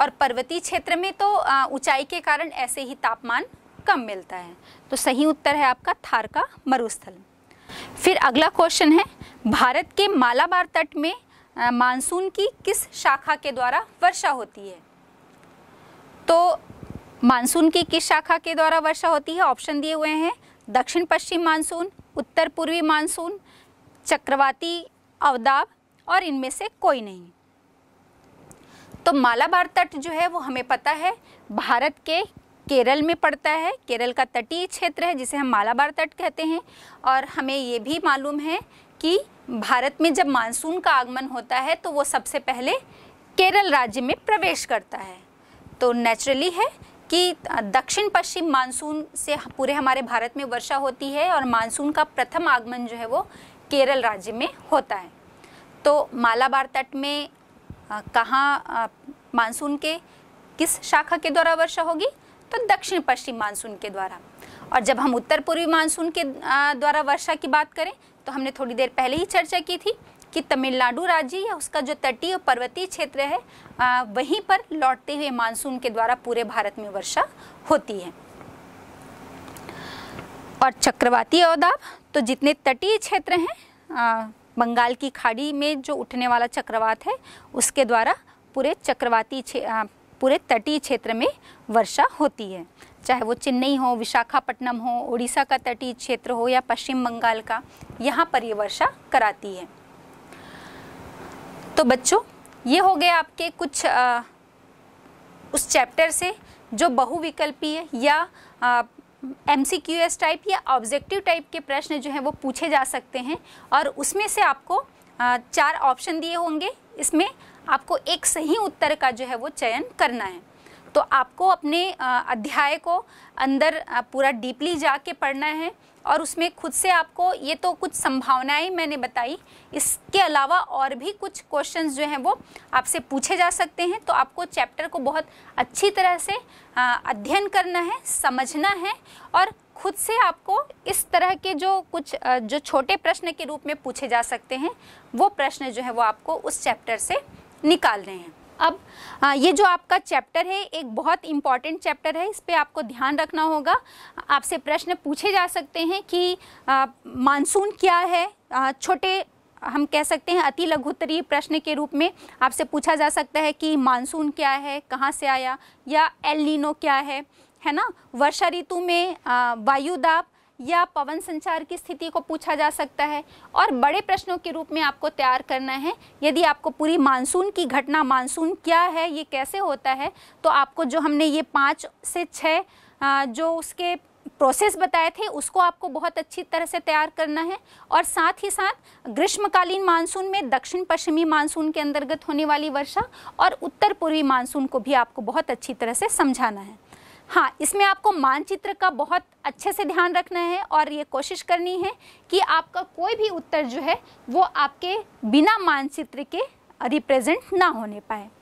और पर्वतीय क्षेत्र में तो ऊंचाई के कारण ऐसे ही तापमान कम मिलता है तो सही उत्तर है आपका थार का मरुस्थल फिर अगला क्वेश्चन है भारत के मालाबार तट में मानसून की किस शाखा के द्वारा वर्षा होती है तो मानसून की किस शाखा के द्वारा वर्षा होती है ऑप्शन दिए हुए हैं दक्षिण पश्चिम मानसून उत्तर पूर्वी मानसून चक्रवाती अवदाब और इनमें से कोई नहीं तो मालाबार तट जो है वो हमें पता है भारत के केरल में पड़ता है केरल का तटीय क्षेत्र है जिसे हम मालाबार तट कहते हैं और हमें ये भी मालूम है कि भारत में जब मानसून का आगमन होता है तो वो सबसे पहले केरल राज्य में प्रवेश करता है तो नेचुरली है कि दक्षिण पश्चिम मानसून से पूरे हमारे भारत में वर्षा होती है और मानसून का प्रथम आगमन जो है वो केरल राज्य में होता है तो मालाबार तट में कहाँ मानसून के किस शाखा के द्वारा वर्षा होगी तो दक्षिण पश्चिम मानसून के द्वारा और जब हम उत्तर पूर्वी मानसून के द्वारा वर्षा की बात करें तो हमने थोड़ी देर पहले ही चर्चा की थी कि तमिलनाडु राज्य या उसका जो तटीय और पर्वतीय क्षेत्र है आ, वहीं पर लौटते हुए मानसून के द्वारा पूरे भारत में वर्षा होती है और चक्रवाती अवदाब तो जितने तटीय क्षेत्र हैं बंगाल की खाड़ी में जो उठने वाला चक्रवात है उसके द्वारा पूरे चक्रवाती पूरे तटीय क्षेत्र में वर्षा होती है चाहे वो चेन्नई हो विशाखापट्टनम हो उड़ीसा का तटीय क्षेत्र हो या पश्चिम बंगाल का यहाँ पर ये वर्षा कराती है तो बच्चों ये हो गया आपके कुछ आ, उस चैप्टर से जो बहुविकल्पीय या आ, M C Q S type या ऑब्जेक्टिव टाइप के प्रश्न जो हैं वो पूछे जा सकते हैं और उसमें से आपको चार ऑप्शन दिए होंगे इसमें आपको एक सही उत्तर का जो है वो चयन करना है तो आपको अपने अध्याय को अंदर पूरा डीपली जाके पढ़ना है और उसमें खुद से आपको ये तो कुछ संभावनाएं मैंने बताई इसके अलावा और भी कुछ क्वेश्चंस जो हैं वो आपसे पूछे जा सकते हैं तो आपको चैप्टर को बहुत अच्छी तरह से अध्ययन करना है समझना है और खुद से आपको इस तरह के जो कुछ जो छोटे प्रश्न के रूप में पूछे जा सकते हैं वो प्रश्न जो है वो आपको उस चैप्टर से निकाल रहे हैं अब आ, ये जो आपका चैप्टर है एक बहुत इम्पॉर्टेंट चैप्टर है इस पर आपको ध्यान रखना होगा आपसे प्रश्न पूछे जा सकते हैं कि मानसून क्या है आ, छोटे हम कह सकते हैं अति लघुतरीय प्रश्न के रूप में आपसे पूछा जा सकता है कि मानसून क्या है कहाँ से आया या एल नीनो क्या है है ना वर्षा ऋतु में वायुदाब या पवन संचार की स्थिति को पूछा जा सकता है और बड़े प्रश्नों के रूप में आपको तैयार करना है यदि आपको पूरी मानसून की घटना मानसून क्या है ये कैसे होता है तो आपको जो हमने ये पाँच से छः जो उसके प्रोसेस बताए थे उसको आपको बहुत अच्छी तरह से तैयार करना है और साथ ही साथ ग्रीष्मकालीन मानसून में दक्षिण पश्चिमी मानसून के अंतर्गत होने वाली वर्षा और उत्तर पूर्वी मानसून को भी आपको बहुत अच्छी तरह से समझाना है हाँ इसमें आपको मानचित्र का बहुत अच्छे से ध्यान रखना है और ये कोशिश करनी है कि आपका कोई भी उत्तर जो है वो आपके बिना मानचित्र के रिप्रेजेंट ना होने पाए